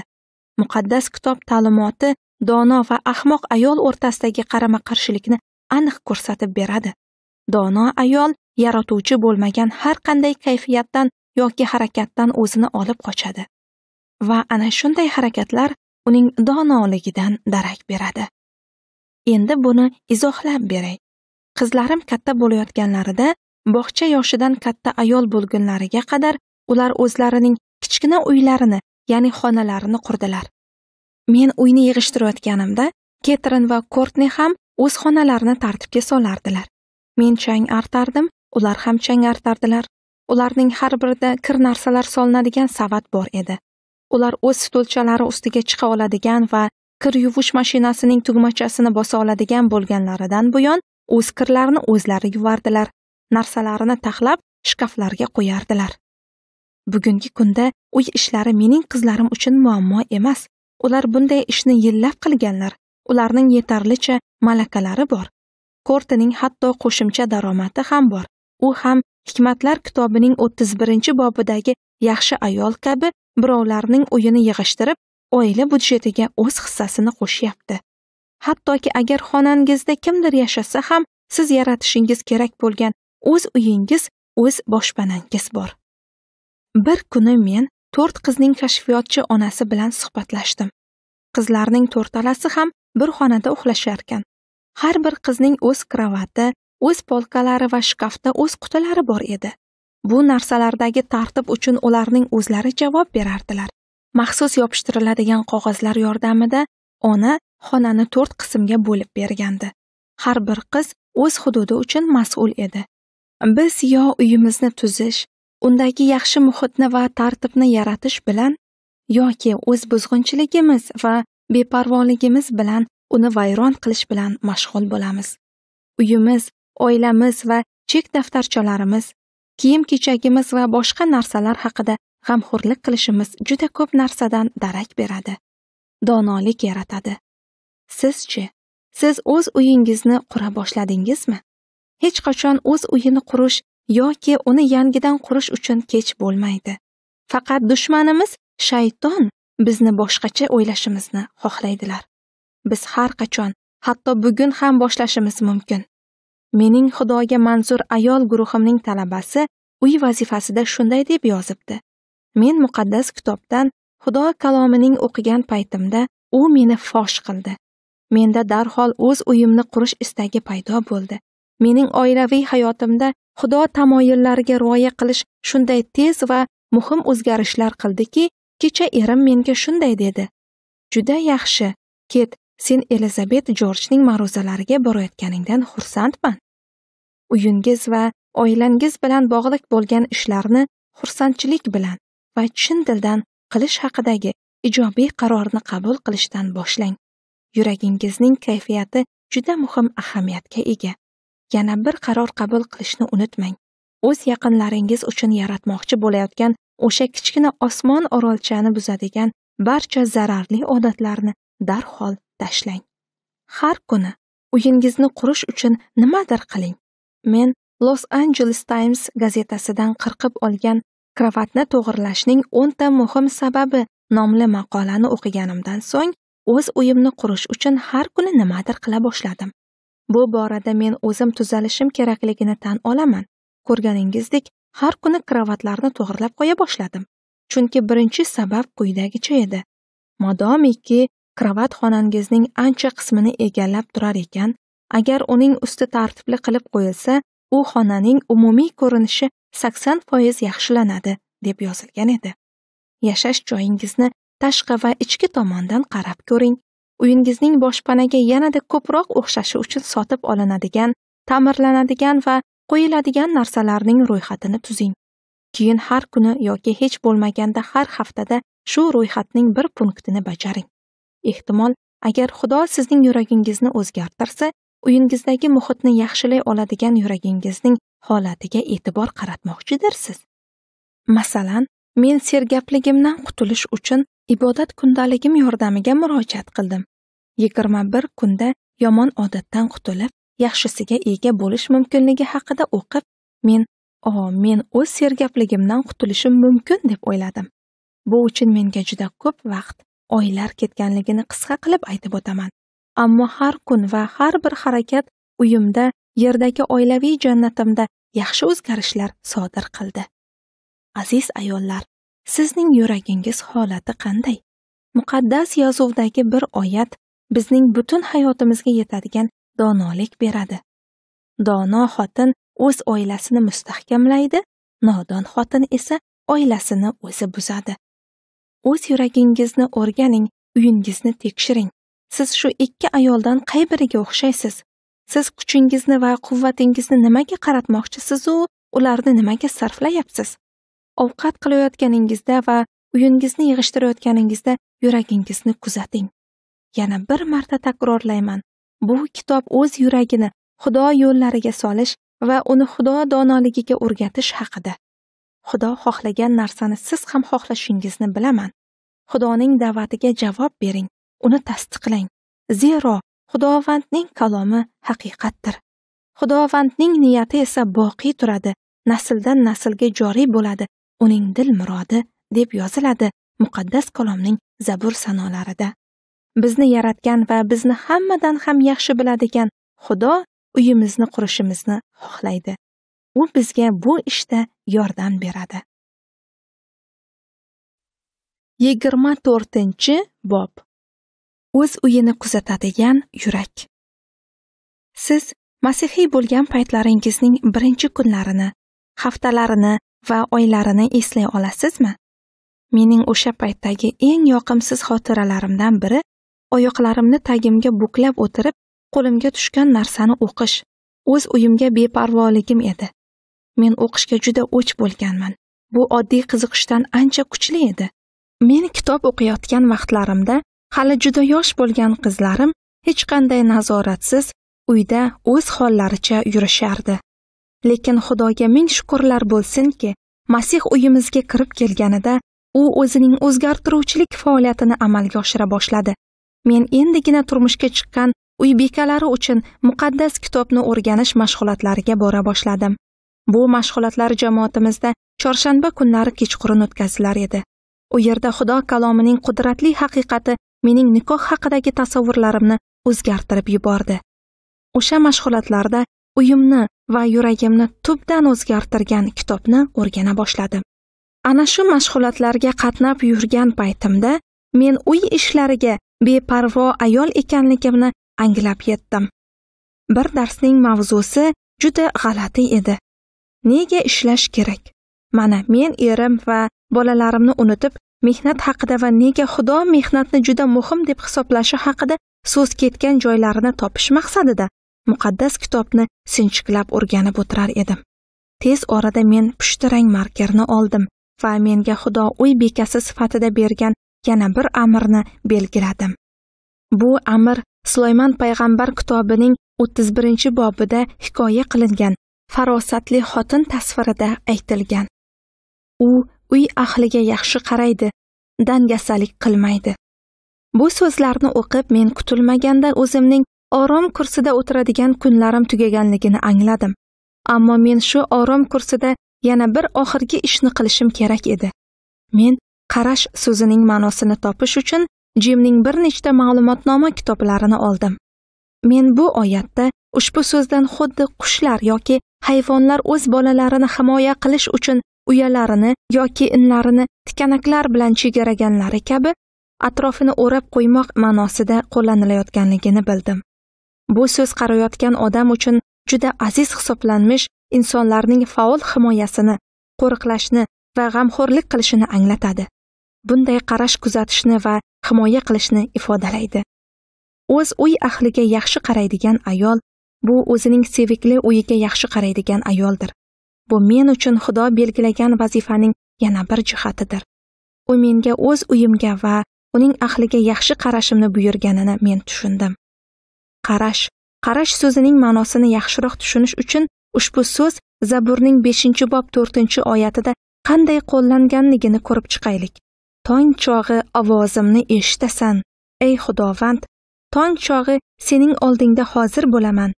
Muqaddas kitob ta'limoti dono va ahmoq ayol o'rtasidagi qarama-qarshilikni aniq ko'rsatib beradi. Dono ayol yaratuvchi bo'lmagan har qanday kayfiyatdan yoki harakatdan o'zini olib qochadi. Va ana shunday harakatlar uning donoligidan darak beradi. Endi buni izohlab beray. qizlarim katta bo'layotganlarida bog'cha yoshidan katta ayol bo'lgunlariga qadar ular o'zlarining kichkina uylarini ya'ni xonalarini qurdilar men uyni yig'ishtirayotganimda ketrin va kortni ham o'z xonalarini tartibga solardilar men chang artardim ular ham chang artardilar ularning har birida kir narsalar solinadigan savat bor edi ular o'z stulchalari ustiga chiqa oladigan va kir yuvish mashinasining tugmachasini bosa oladigan bo'lganlaridan buyon o'skirlarni o'zlari yuvardilar narsalarini taxlab shkaflarga qo'yardilar bugungi kunda uy ishlari mening qizlarim uchun muammo emas ular bunday ishni yillab qilganlar ularning yetarlicha malakalari bor kortining hatto qo'shimcha daromadi ham bor u ham hikmatlar kitobining o'ttiz birinchi bobidagi yaxshi ayol kabi birovlarning uyini yig'ishtirib oila budjetiga o'z hissasini qo'shyapti hattoki agar xonangizda kimdir yashasa ham siz yaratishingiz kerak bo'lgan o'z uyingiz o'z boshpanangiz bor bir kuni men to'rt qizning kashfiyotchi onasi bilan suhbatlashdim qizlarning to'rtalasi ham bir xonada uxlasharkan har bir qizning o'z kravati o'z polkalari va shkafda o'z qutilari bor edi bu narsalardagi tartib uchun ularning o'zlari javob berardilar maxsus yopishtiriladigan qog'ozlar yordamida ona xonani to'rt qismga bo'lib bergandi har bir qiz o'z hududi uchun mas'ul edi biz yo uyimizni tuzish undagi yaxshi muhitni va tartibni yaratish bilan yoki o'z buzg'unchiligimiz va beparvoligimiz bilan uni vayron qilish bilan mashg'ul bo'lamiz uyimiz oilamiz va chek daftarchalarimiz kiyim kechagimiz va boshqa narsalar haqida g'amxo'rlik qilishimiz juda ko'p narsadan darak beradi donolik yaratadi sizchi siz o'z uyingizni qura boshladingizmi hech qachon o'z uyini qurish yoki uni yangidan qurish uchun kech bo'lmaydi faqat dushmanimiz shayton bizni boshqacha o'ylashimizni xohlaydilar biz har qachon hatto bugun ham boshlashimiz mumkin mening xudoga manzur ayol guruhimning talabasi uy vazifasida shunday deb yozibdi men muqaddas kitobdan xudo kalomining o'qigan paytimda u meni fosh qildi Menda darhol o'z uyimni qurish istagi paydo bo'ldi. Mening oilaviy hayotimda Xudo tamoyillariga rioya qilish shunday tez va muhim o'zgarishlar qildiki, kecha erim menga shunday dedi. Juda yaxshi. Ket, sen Elizabet Jorjning ma'ruzalariga borayotganingdan xursandman. Uyingiz va oilangiz bilan bog'liq bo'lgan ishlarni xursandchilik bilan va chin dildan qilish haqidagi ijobiy qarorni qabul qilishdan boshlang. yuragingizning kayfiyati juda muhim ahamiyatga ega. Yana bir qaror qabul qilishni unutmang. O'z yaqinlaringiz uchun yaratmoqchi bo'layotgan o'sha kichkina osmon orolchani buzadigan barcha zararli odatlarni darhol tashlang. Har kuni uyingizni qurish uchun nimadir qiling. Men Los Angeles Times gazetasidan qirqib olgan kravatni to'g'irlashning 10 ta muhim sababi nomli maqolani o'qiganimdan so'ng o'z uyimni qurish uchun har kuni nimadir qila boshladim bu borada men o'zim tuzalishim kerakligini tan olaman ko'rganingizdek har kuni kravatlarni to'g'irlab qo'ya boshladim chunki birinchi sabab quyidagicha edi modomiki kravat xonangizning ancha qismini egallab turar ekan agar uning usti tartibli qilib qo'yilsa u xonaning umumiy ko'rinishi sakson foiz yaxshilanadi deb yozilgan edi yashash joyingizni tashqi va ichki tomondan qarab ko'ring. Uyingizning boshpanaga yanada ko'proq o'xshashi uchun sotib olinadigan, ta'mirlanadigan va qo'yiladigan narsalarning ro'yxatini tuzing. Keyin har kuni yoki hech bo'lmaganda har haftada shu ro'yxatning bir punktini bajaring. Ehtimol, agar Xudo sizning yuragingizni o'zgartirsa, uyingizdagi muhitni yaxshilay oladigan yuragingizning holatiga e'tibor qaratmoqchidirsiz. Masalan, men sergapligimdan qutulish uchun ibodat kundaligim yordamiga murojaat qildim yigirma bir kunda yomon odatdan qutulib yaxshisiga ega bo'lish mumkinligi haqida o'qib men o men o'z sergapligimdan qutulishim mumkin deb o'yladim bu uchun menga juda ko'p vaqt oylar ketganligini qisqa qilib aytib o'taman ammo har kun va har bir harakat uyimda yerdagi oilaviy jannatimda yaxshi o'zgarishlar sodir qildi aziz ayollar Sizning yuragingiz holati qanday? Muqaddas yozuvdagi bir oyat bizning butun hayotimizga yetadigan donolik beradi. Dono xotin o'z oilasini mustahkamlaydi, nodon xotin esa oilasini o'zi buzadi. O'z yuragingizni o'rganing, uyingizni tekshiring. Siz shu ikki ayoldan qay biriga o'xshaysiz? Siz kuchingizni va quvvatingizni nimaga qaratmoqchisiz u ularni nimaga sarflayapsiz? ovqat qilayotganingizda va uyingizni yig'ishtirayotganingizda yuragingizni kuzating yana bir marta takrorlayman bu kitob o'z yuragini xudo yo'llariga solish va uni xudo donoligiga o'rgatish haqida xudo xohlagan narsani siz ham xohlashingizni bilaman xudoning da'vatiga javob bering uni tasdiqlang zero xudovandning kalomi haqiqatdir xudovandning niyati esa boqiy turadi nasldan naslga joriy bo'ladi uning dil murodi deb yoziladi muqaddas kalomning zabur sanolarida bizni yaratgan va bizni hammadan ham yaxshi biladigan xudo uyimizni qurishimizni xohlaydi u bizga bu ishda yordam beradi yigirma to'rtinchi bob o'z uyini kuzatadigan yurak siz masihiy bo'lgan paytlaringizning birinchi kunlarini haftalarini va oylarini eslay olasizmi? Mening o'sha paytdagi eng yoqimsiz xotiralarimdan biri oyoqlarimni tagimga buklab o'tirib, qo'limga tushgan narsani o'qish. O'z uyimga beparvoligim edi. Men o'qishga juda o'ch bo'lganman. Bu oddiy qiziqishdan ancha kuchli edi. Men kitob o'qiyotgan vaqtlarimda hali juda yosh bo'lgan qizlarim hech qanday nazoratsiz uyda o'z hollaricha yurishardi. lekin xudoga ming shukurlar bo'lsinki masih uyimizga kirib kelganida u o'zining o'zgartiruvchilik faoliyatini amalga oshira boshladi men endigina turmushga chiqqan uy bekalari uchun muqaddas kitobni o'rganish mashg'ulotlariga bora boshladim bu mashg'ulotlar jamoatimizda chorshanba kunlari kechqurun o'tkazilar edi u yerda xudo kalomining qudratli haqiqati mening nikoh haqidagi tasavvurlarimni o'zgartirib yubordi o'sha mashg'ulotlarda uyimni va yuragimni tubdan o'zgartirgan kitobni o'rgana boshladim ana shu mashg'ulotlarga qatnab yurgan paytimda men uy ishlariga beparvo ayol ekanligimni anglab yetdim bir darsning mavzusi juda g'alati edi nega ishlash kerak mana men erim va bolalarimni unutib mehnat haqida va nega xudo mehnatni juda muhim deb hisoblashi haqida so'z ketgan joylarini topish maqsadida muqaddas kitobni sinchiklab o'rganib o'tirar edim tez orada men pushti rang markerni oldim va menga xudo uy bekasi sifatida bergan yana bir amrni belgiladim bu amr sulaymon payg'ambar kitobining o'ttiz birinchi bobida hikoya qilingan farosatli xotin tasvirida aytilgan u uy ahliga yaxshi qaraydi dangasalik qilmaydi bu so'zlarni o'qib men kutilmaganda o'zimning orom kursida o'tiradigan kunlarim tugaganligini angladim ammo men shu orom kursida yana bir oxirgi ishni qilishim kerak edi men qarash so'zining ma'nosini topish uchun jimning bir nechta ma'lumotnoma kitoblarini oldim men bu oyatda ushbu so'zdan xuddi qushlar yoki hayvonlar o'z bolalarini himoya qilish uchun uyalarini yoki inlarini tikanaklar bilan chegaraganlari kabi atrofini o'rab qo'ymoq ma'nosida qo'llanilayotganligini bildim Bu so'z qarayotgan odam uchun juda aziz hisoblanmish insonlarning faol himoyasini, qo'riqlashni va g'amxo'rlik qilishini anglatadi. Bunday qarash kuzatishni va himoya qilishni ifodalaydi. O'z uy ahliga yaxshi qaraydigan ayol bu o'zining sevikli uyiga yaxshi qaraydigan ayoldir. Bu men uchun Xudo belgilagan vazifaning yana bir jihatidir. U menga o'z uyimga va uning ahliga yaxshi qarashimni buyurganini men tushundim. qarash qarash so'zining ma'nosini yaxshiroq tushunish uchun ushbu so'z zaburning beshinchi bob to'rtinchi oyatida qanday qo'llanganligini ko'rib chiqaylik tong chog'i ovozimni eshitasan ey xudovand tong chog'i sening oldingda hozir bo'laman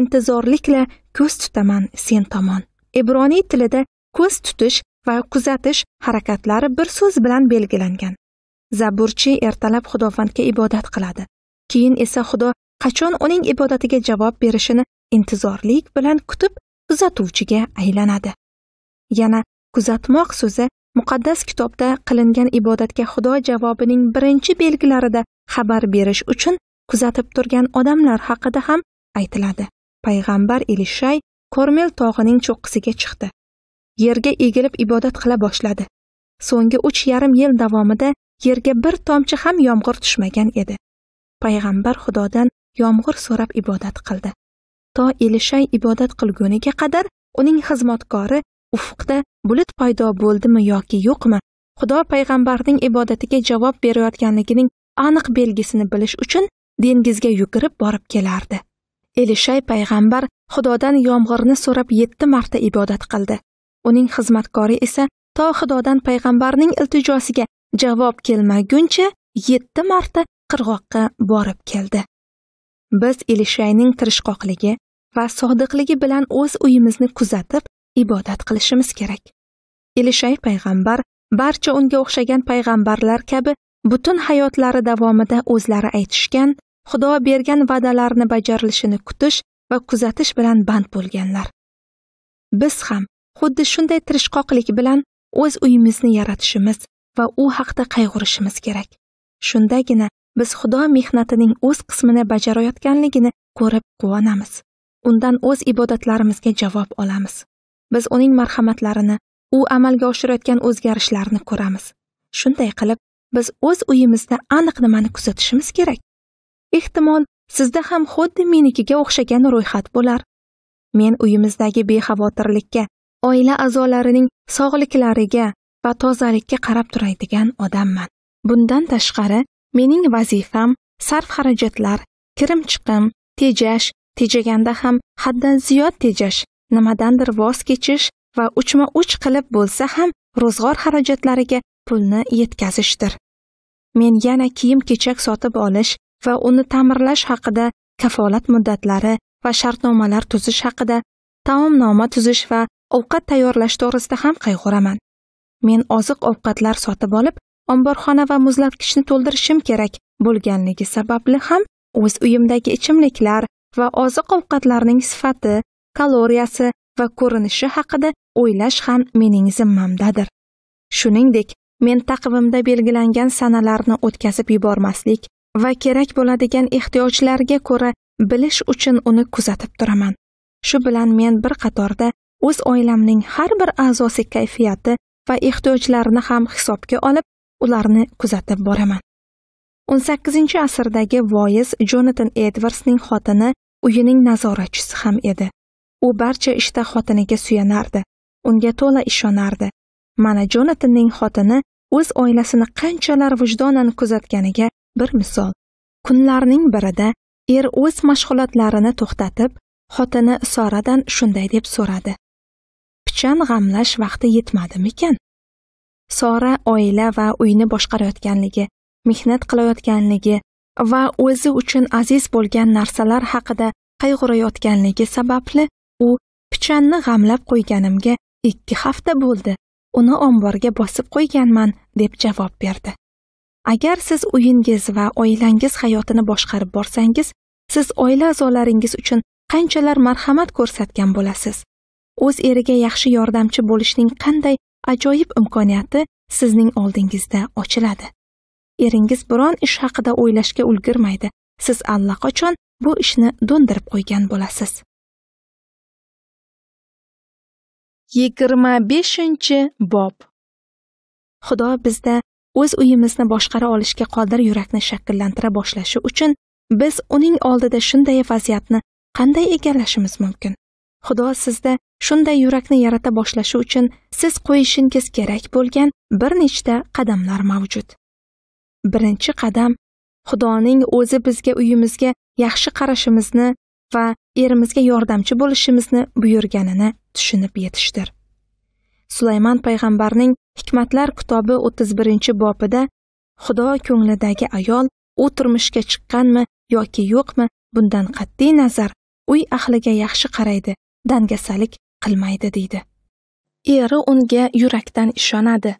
intizorlikla ko'z tutaman sen tomon ibroniy tilida ko'z tutish va kuzatish harakatlari bir so'z bilan belgilangan zaburchi ertalab xudovandga ibodat qiladi keyin esa xudo qachon uning ibodatiga javob berishini intizorlik bilan kutib kuzatuvchiga aylanadi yana kuzatmoq so'zi muqaddas kitobda qilingan ibodatga xudo javobining birinchi belgilarida xabar berish uchun kuzatib turgan odamlar haqida ham aytiladi payg'ambar elishay kormel tog'ining cho'qqisiga chiqdi yerga egilib ibodat qila boshladi so'nggi uch yarim yil davomida yerga bir tomchi ham yomg'ir tushmagan edi payg'ambar xudodan yomg'ir so'rab ibodat qildi to elishay ibodat qilguniga qadar uning xizmatkori ufqda bulut paydo bo'ldimi yoki yo'qmi xudo payg'ambarning ibodatiga javob berayotganligining aniq belgisini bilish uchun dengizga yugurib borib kelardi elishay payg'ambar xudodan yomg'irni so'rab yetti marta ibodat qildi uning xizmatkori esa to xudodan payg'ambarning iltijosiga javob kelmaguncha yetti marta qirg'oqqa borib keldi Biz Elishayning tirishqoqligi va sodiqligi bilan o'z uyimizni kuzatib, ibodat qilishimiz kerak. Elishay payg'ambar barcha unga o'xshagan payg'ambarlar kabi butun hayotlari davomida o'zlari aytishgan, Xudo bergan va'dalarni bajarilishini kutish va kuzatish bilan band bo'lganlar. Biz ham xuddi shunday tirishqoqlik bilan o'z uyimizni yaratishimiz va u haqda qayg'urishimiz kerak. Shundagina biz Xudo mehnatining o'z qismini bajarayotganligini ko'rib quvonamiz. Undan o'z ibodatlarimizga javob olamiz. Biz uning marhamatlarini, u amalga oshirayotgan o'zgarishlarni ko'ramiz. Shunday qilib, biz o'z uyimizda aniq nimani kuzatishimiz kerak. Ehtimol, sizda ham xuddi menikiga o'xshagan ro'yxat bo'lar. Men uyimizdagi bexavotirlikka, oila a'zolarining sog'liklariga va tozalikka qarab turadigan odamman. Bundan tashqari, mening vazifam sarf xarajatlar kirim chiqim tejash tejaganda ham haddan ziyod tejash nimadandir voz kechish va uchma uch qilib bo'lsa ham ro'zg'or xarajatlariga pulni yetkazishdir men yana kiyim kechak sotib olish va uni ta'mirlash haqida kafolat muddatlari va shartnomalar tuzish haqida taomnoma tuzish va ovqat tayyorlash to'g'risida ham qayg'uraman men oziq ovqatlar sotib olib omborxona va muzlatkichni to'ldirishim kerak bo'lganligi sababli ham o'z uyimdagi ichimliklar va oziq ovqatlarning sifati kaloriyasi va ko'rinishi haqida o'ylash ham mening zimmamdadir shuningdek men taqvimda belgilangan sanalarni o'tkazib yubormaslik va kerak bo'ladigan ehtiyojlarga ko'ra bilish uchun uni kuzatib turaman shu bilan men bir qatorda o'z oilamning har bir a'zosi kayfiyati va ehtiyojlarini ham hisobga olib ularni kuzatib boraman 18 asrdagi voiz Jonathan edvardsning xotini uyining nazoratchisi ham edi u barcha ishda xotiniga suyanardi unga to'la ishonardi mana Jonatanning xotini o'z oilasini qanchalar vijdonan kuzatganiga bir misol kunlarning birida er o'z mashg'ulotlarini to'xtatib xotini soradan shunday deb so'radi pichan g'amlash vaqti yetmadimikan Sora oila va uyni boshqarayotganligi, mehnat qilayotganligi va o'zi uchun aziz bo'lgan narsalar haqida qayg'urayotganligi sababli u pichanni g'amlab qo'yganimga ikki hafta bo'ldi uni omborga bosib qo'yganman deb javob berdi agar siz uyingiz va oilangiz hayotini boshqarib borsangiz siz oila a'zolaringiz uchun qanchalar marhamat ko'rsatgan bo'lasiz o'z eriga yaxshi yordamchi bo'lishning qanday ajoyib imkoniyati sizning oldingizda ochiladi. Eringiz biron ish haqida o'ylashga ulgurmaydi. Siz allaqachon bu ishni do'ndirib qo'ygan bo'lasiz. 25-bob Xudo bizda o'z uyimizni boshqara olishga qodir yurakni shakllantira boshlashi uchun biz uning oldida shunday vaziyatni qanday egallashimiz mumkin? Xudo sizda shunday yurakni yarata boshlashi uchun siz qo'yishingiz kerak bo'lgan bir nechta qadamlar mavjud birinchi qadam xudoning o'zi bizga uyimizga yaxshi qarashimizni va erimizga yordamchi bo'lishimizni buyurganini tushunib yetishdir sulaymon payg'ambarning hikmatlar kitobi 31 bobida xudo ko'nglidagi ayol u turmushga chiqqanmi yoki yo'qmi bundan qat'iy nazar uy ahliga yaxshi qaraydi dangasalik qilmaydi deydi eri unga yurakdan ishonadi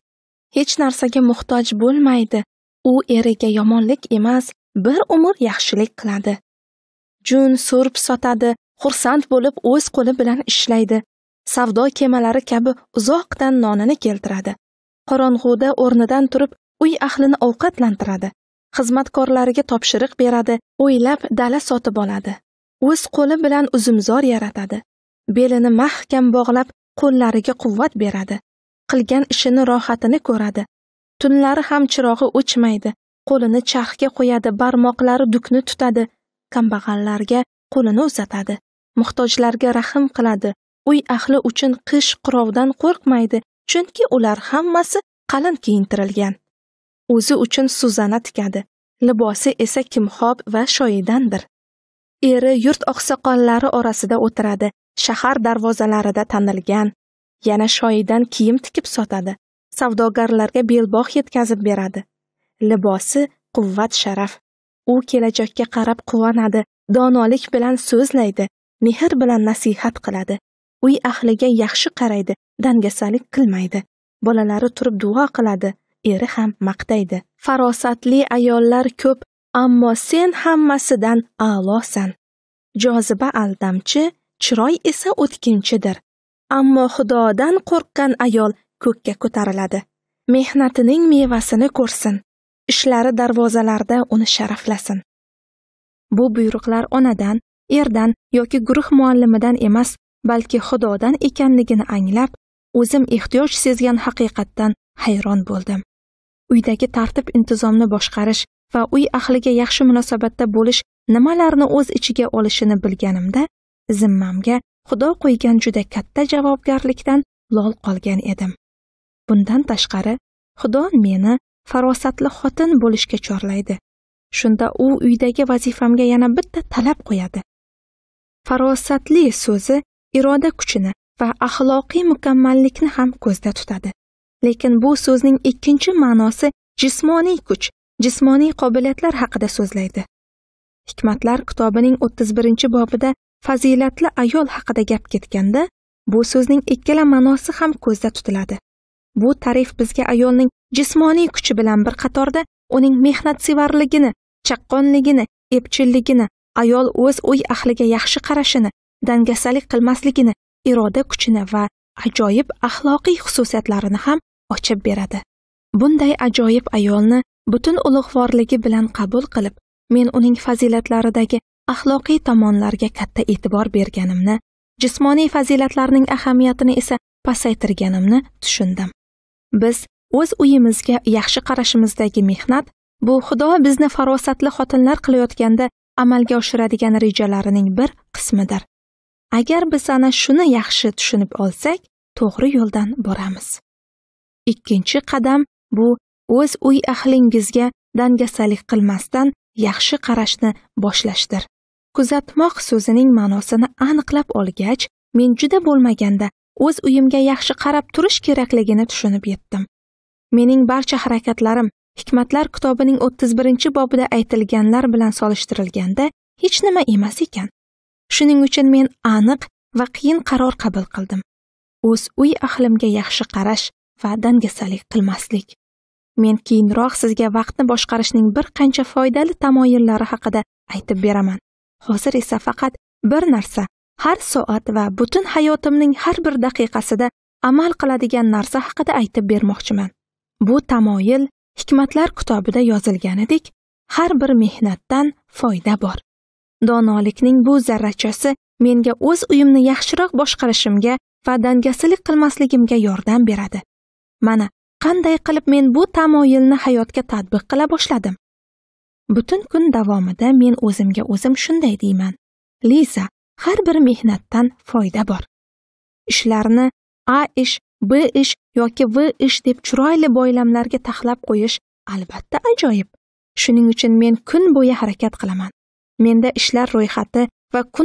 hech narsaga muhtoj bo'lmaydi u eriga yomonlik emas bir umr yaxshilik qiladi jun so'rib sotadi xursand bo'lib o'z qo'li bilan ishlaydi savdo kemalari kabi uzoqdan nonini keltiradi qorong'uda o'rnidan turib uy ahlini ovqatlantiradi xizmatkorlariga topshiriq beradi o'ylab dala sotib oladi o'z qo'li bilan uzumzor yaratadi belini mahkam bog'lab qo'llariga quvvat beradi qilgan ishini rohatini ko'radi tunlari ham chirog'i o'chmaydi qo'lini charxga qo'yadi barmoqlari dukni tutadi kambag'allarga qo'lini uzatadi muhtojlarga rahm qiladi uy ahli uchun qish qirovdan qo'rqmaydi chunki ular hammasi qalin kiyintirilgan o'zi uchun suzana tikadi libosi esa kimxob va shoyidandir eri yurt oqsoqollari orasida o'tiradi shahar darvozalarida tanilgan yana shoyidan kiyim tikib sotadi savdogarlarga belbog' yetkazib beradi libosi quvvat sharaf u kelajakka qarab quvonadi donolik bilan so'zlaydi mehr bilan nasihat qiladi uy ahliga yaxshi qaraydi dangasalik qilmaydi bolalari turib duo qiladi eri ham maqtaydi farosatli ayollar ko'p ammo sen hammasidan a'losan joziba aldamchi chiroy esa o'tkinchidir ammo xudodan qo'rqqan ayol ko'kka ko'tariladi mehnatining mevasini ko'rsin ishlari darvozalarda uni sharaflasin bu buyruqlar onadan erdan yoki guruh muallimidan emas balki xudodan ekanligini anglab o'zim ehtiyoj sezgan haqiqatdan hayron bo'ldim uydagi tartib intizomni boshqarish va uy ahliga yaxshi munosabatda bo'lish nimalarni o'z ichiga olishini bilganimda zimmamga xudo qo'ygan juda katta javobgarlikdan lol qolgan edim bundan tashqari xudo meni farosatli xotin bo'lishga chorlaydi shunda u uydagi vazifamga yana bitta talab qo'yadi farosatli so'zi iroda kuchini va axloqiy mukammallikni ham ko'zda tutadi lekin bu so'zning ikkinchi ma'nosi jismoniy kuch jismoniy qobiliyatlar haqida so'zlaydi hikmatlar kitobining o'ttiz birinchi bobida fazilatli ayol haqida gap ketganda bu so'zning ikkala ma'nosi ham ko'zda tutiladi bu tarif bizga ayolning jismoniy kuchi bilan bir qatorda uning mehnatsevarligini chaqqonligini epchilligini ayol o'z uy ahliga yaxshi qarashini dangasalik qilmasligini iroda kuchini va ajoyib axloqiy xususiyatlarini ham ochib beradi bunday ajoyib ayolni butun ulug'vorligi bilan qabul qilib men uning fazilatlaridagi axloqiy tomonlarga katta e'tibor berganimni, jismoniy fazilatlarning ahamiyatini esa pasaytirganimni tushundim. Biz o'z uyimizga yaxshi qarashimizdagi mehnat bu Xudo bizni farosatli xotinlar qilayotganda amalga oshiradigan rejalarining bir qismidir. Agar biz ana shuni yaxshi tushunib olsak, to'g'ri yo'ldan boramiz. Ikkinchi qadam bu o'z uy ahlingizga dangasalik qilmasdan yaxshi qarashni boshlashdir. Kuzatmoq so'zining ma'nosini aniqlab olgach, men juda bo'lmaganda o'z uyimga yaxshi qarab turish kerakligini tushunib yetdim. Mening barcha harakatlarim Hikmatlar kitobining 31-bobida aytilganlar bilan solishtirilganda hech nima emas ekan. Shuning uchun men aniq va qiyin qaror qabul qildim. O'z uy ahlimga yaxshi qarash va dangasalik qilmaslik. Men keyinroq sizga vaqtni boshqarishning bir qancha foydali tamoyillari haqida aytib beraman. hozir esa faqat bir narsa har soat va butun hayotimning har bir daqiqasida amal qiladigan narsa haqida aytib bermoqchiman bu tamoyil hikmatlar kitobida yozilganidek har bir mehnatdan foyda bor donolikning bu zarrachasi menga o'z uyimni yaxshiroq boshqarishimga va dangasalik qilmasligimga yordam beradi mana qanday qilib men bu tamoyilni hayotga tadbiq qila boshladim Butun kun davomida men o'zimga o'zim shunday deyman. Liza, har bir mehnatdan foyda bor. Ishlarni A ish, B ish yoki V ish deb chiroyli boylamlarga taxlab qo'yish albatta ajoyib. Shuning uchun men kun bo'yi harakat qilaman. Menda ishlar ro'yxati va kun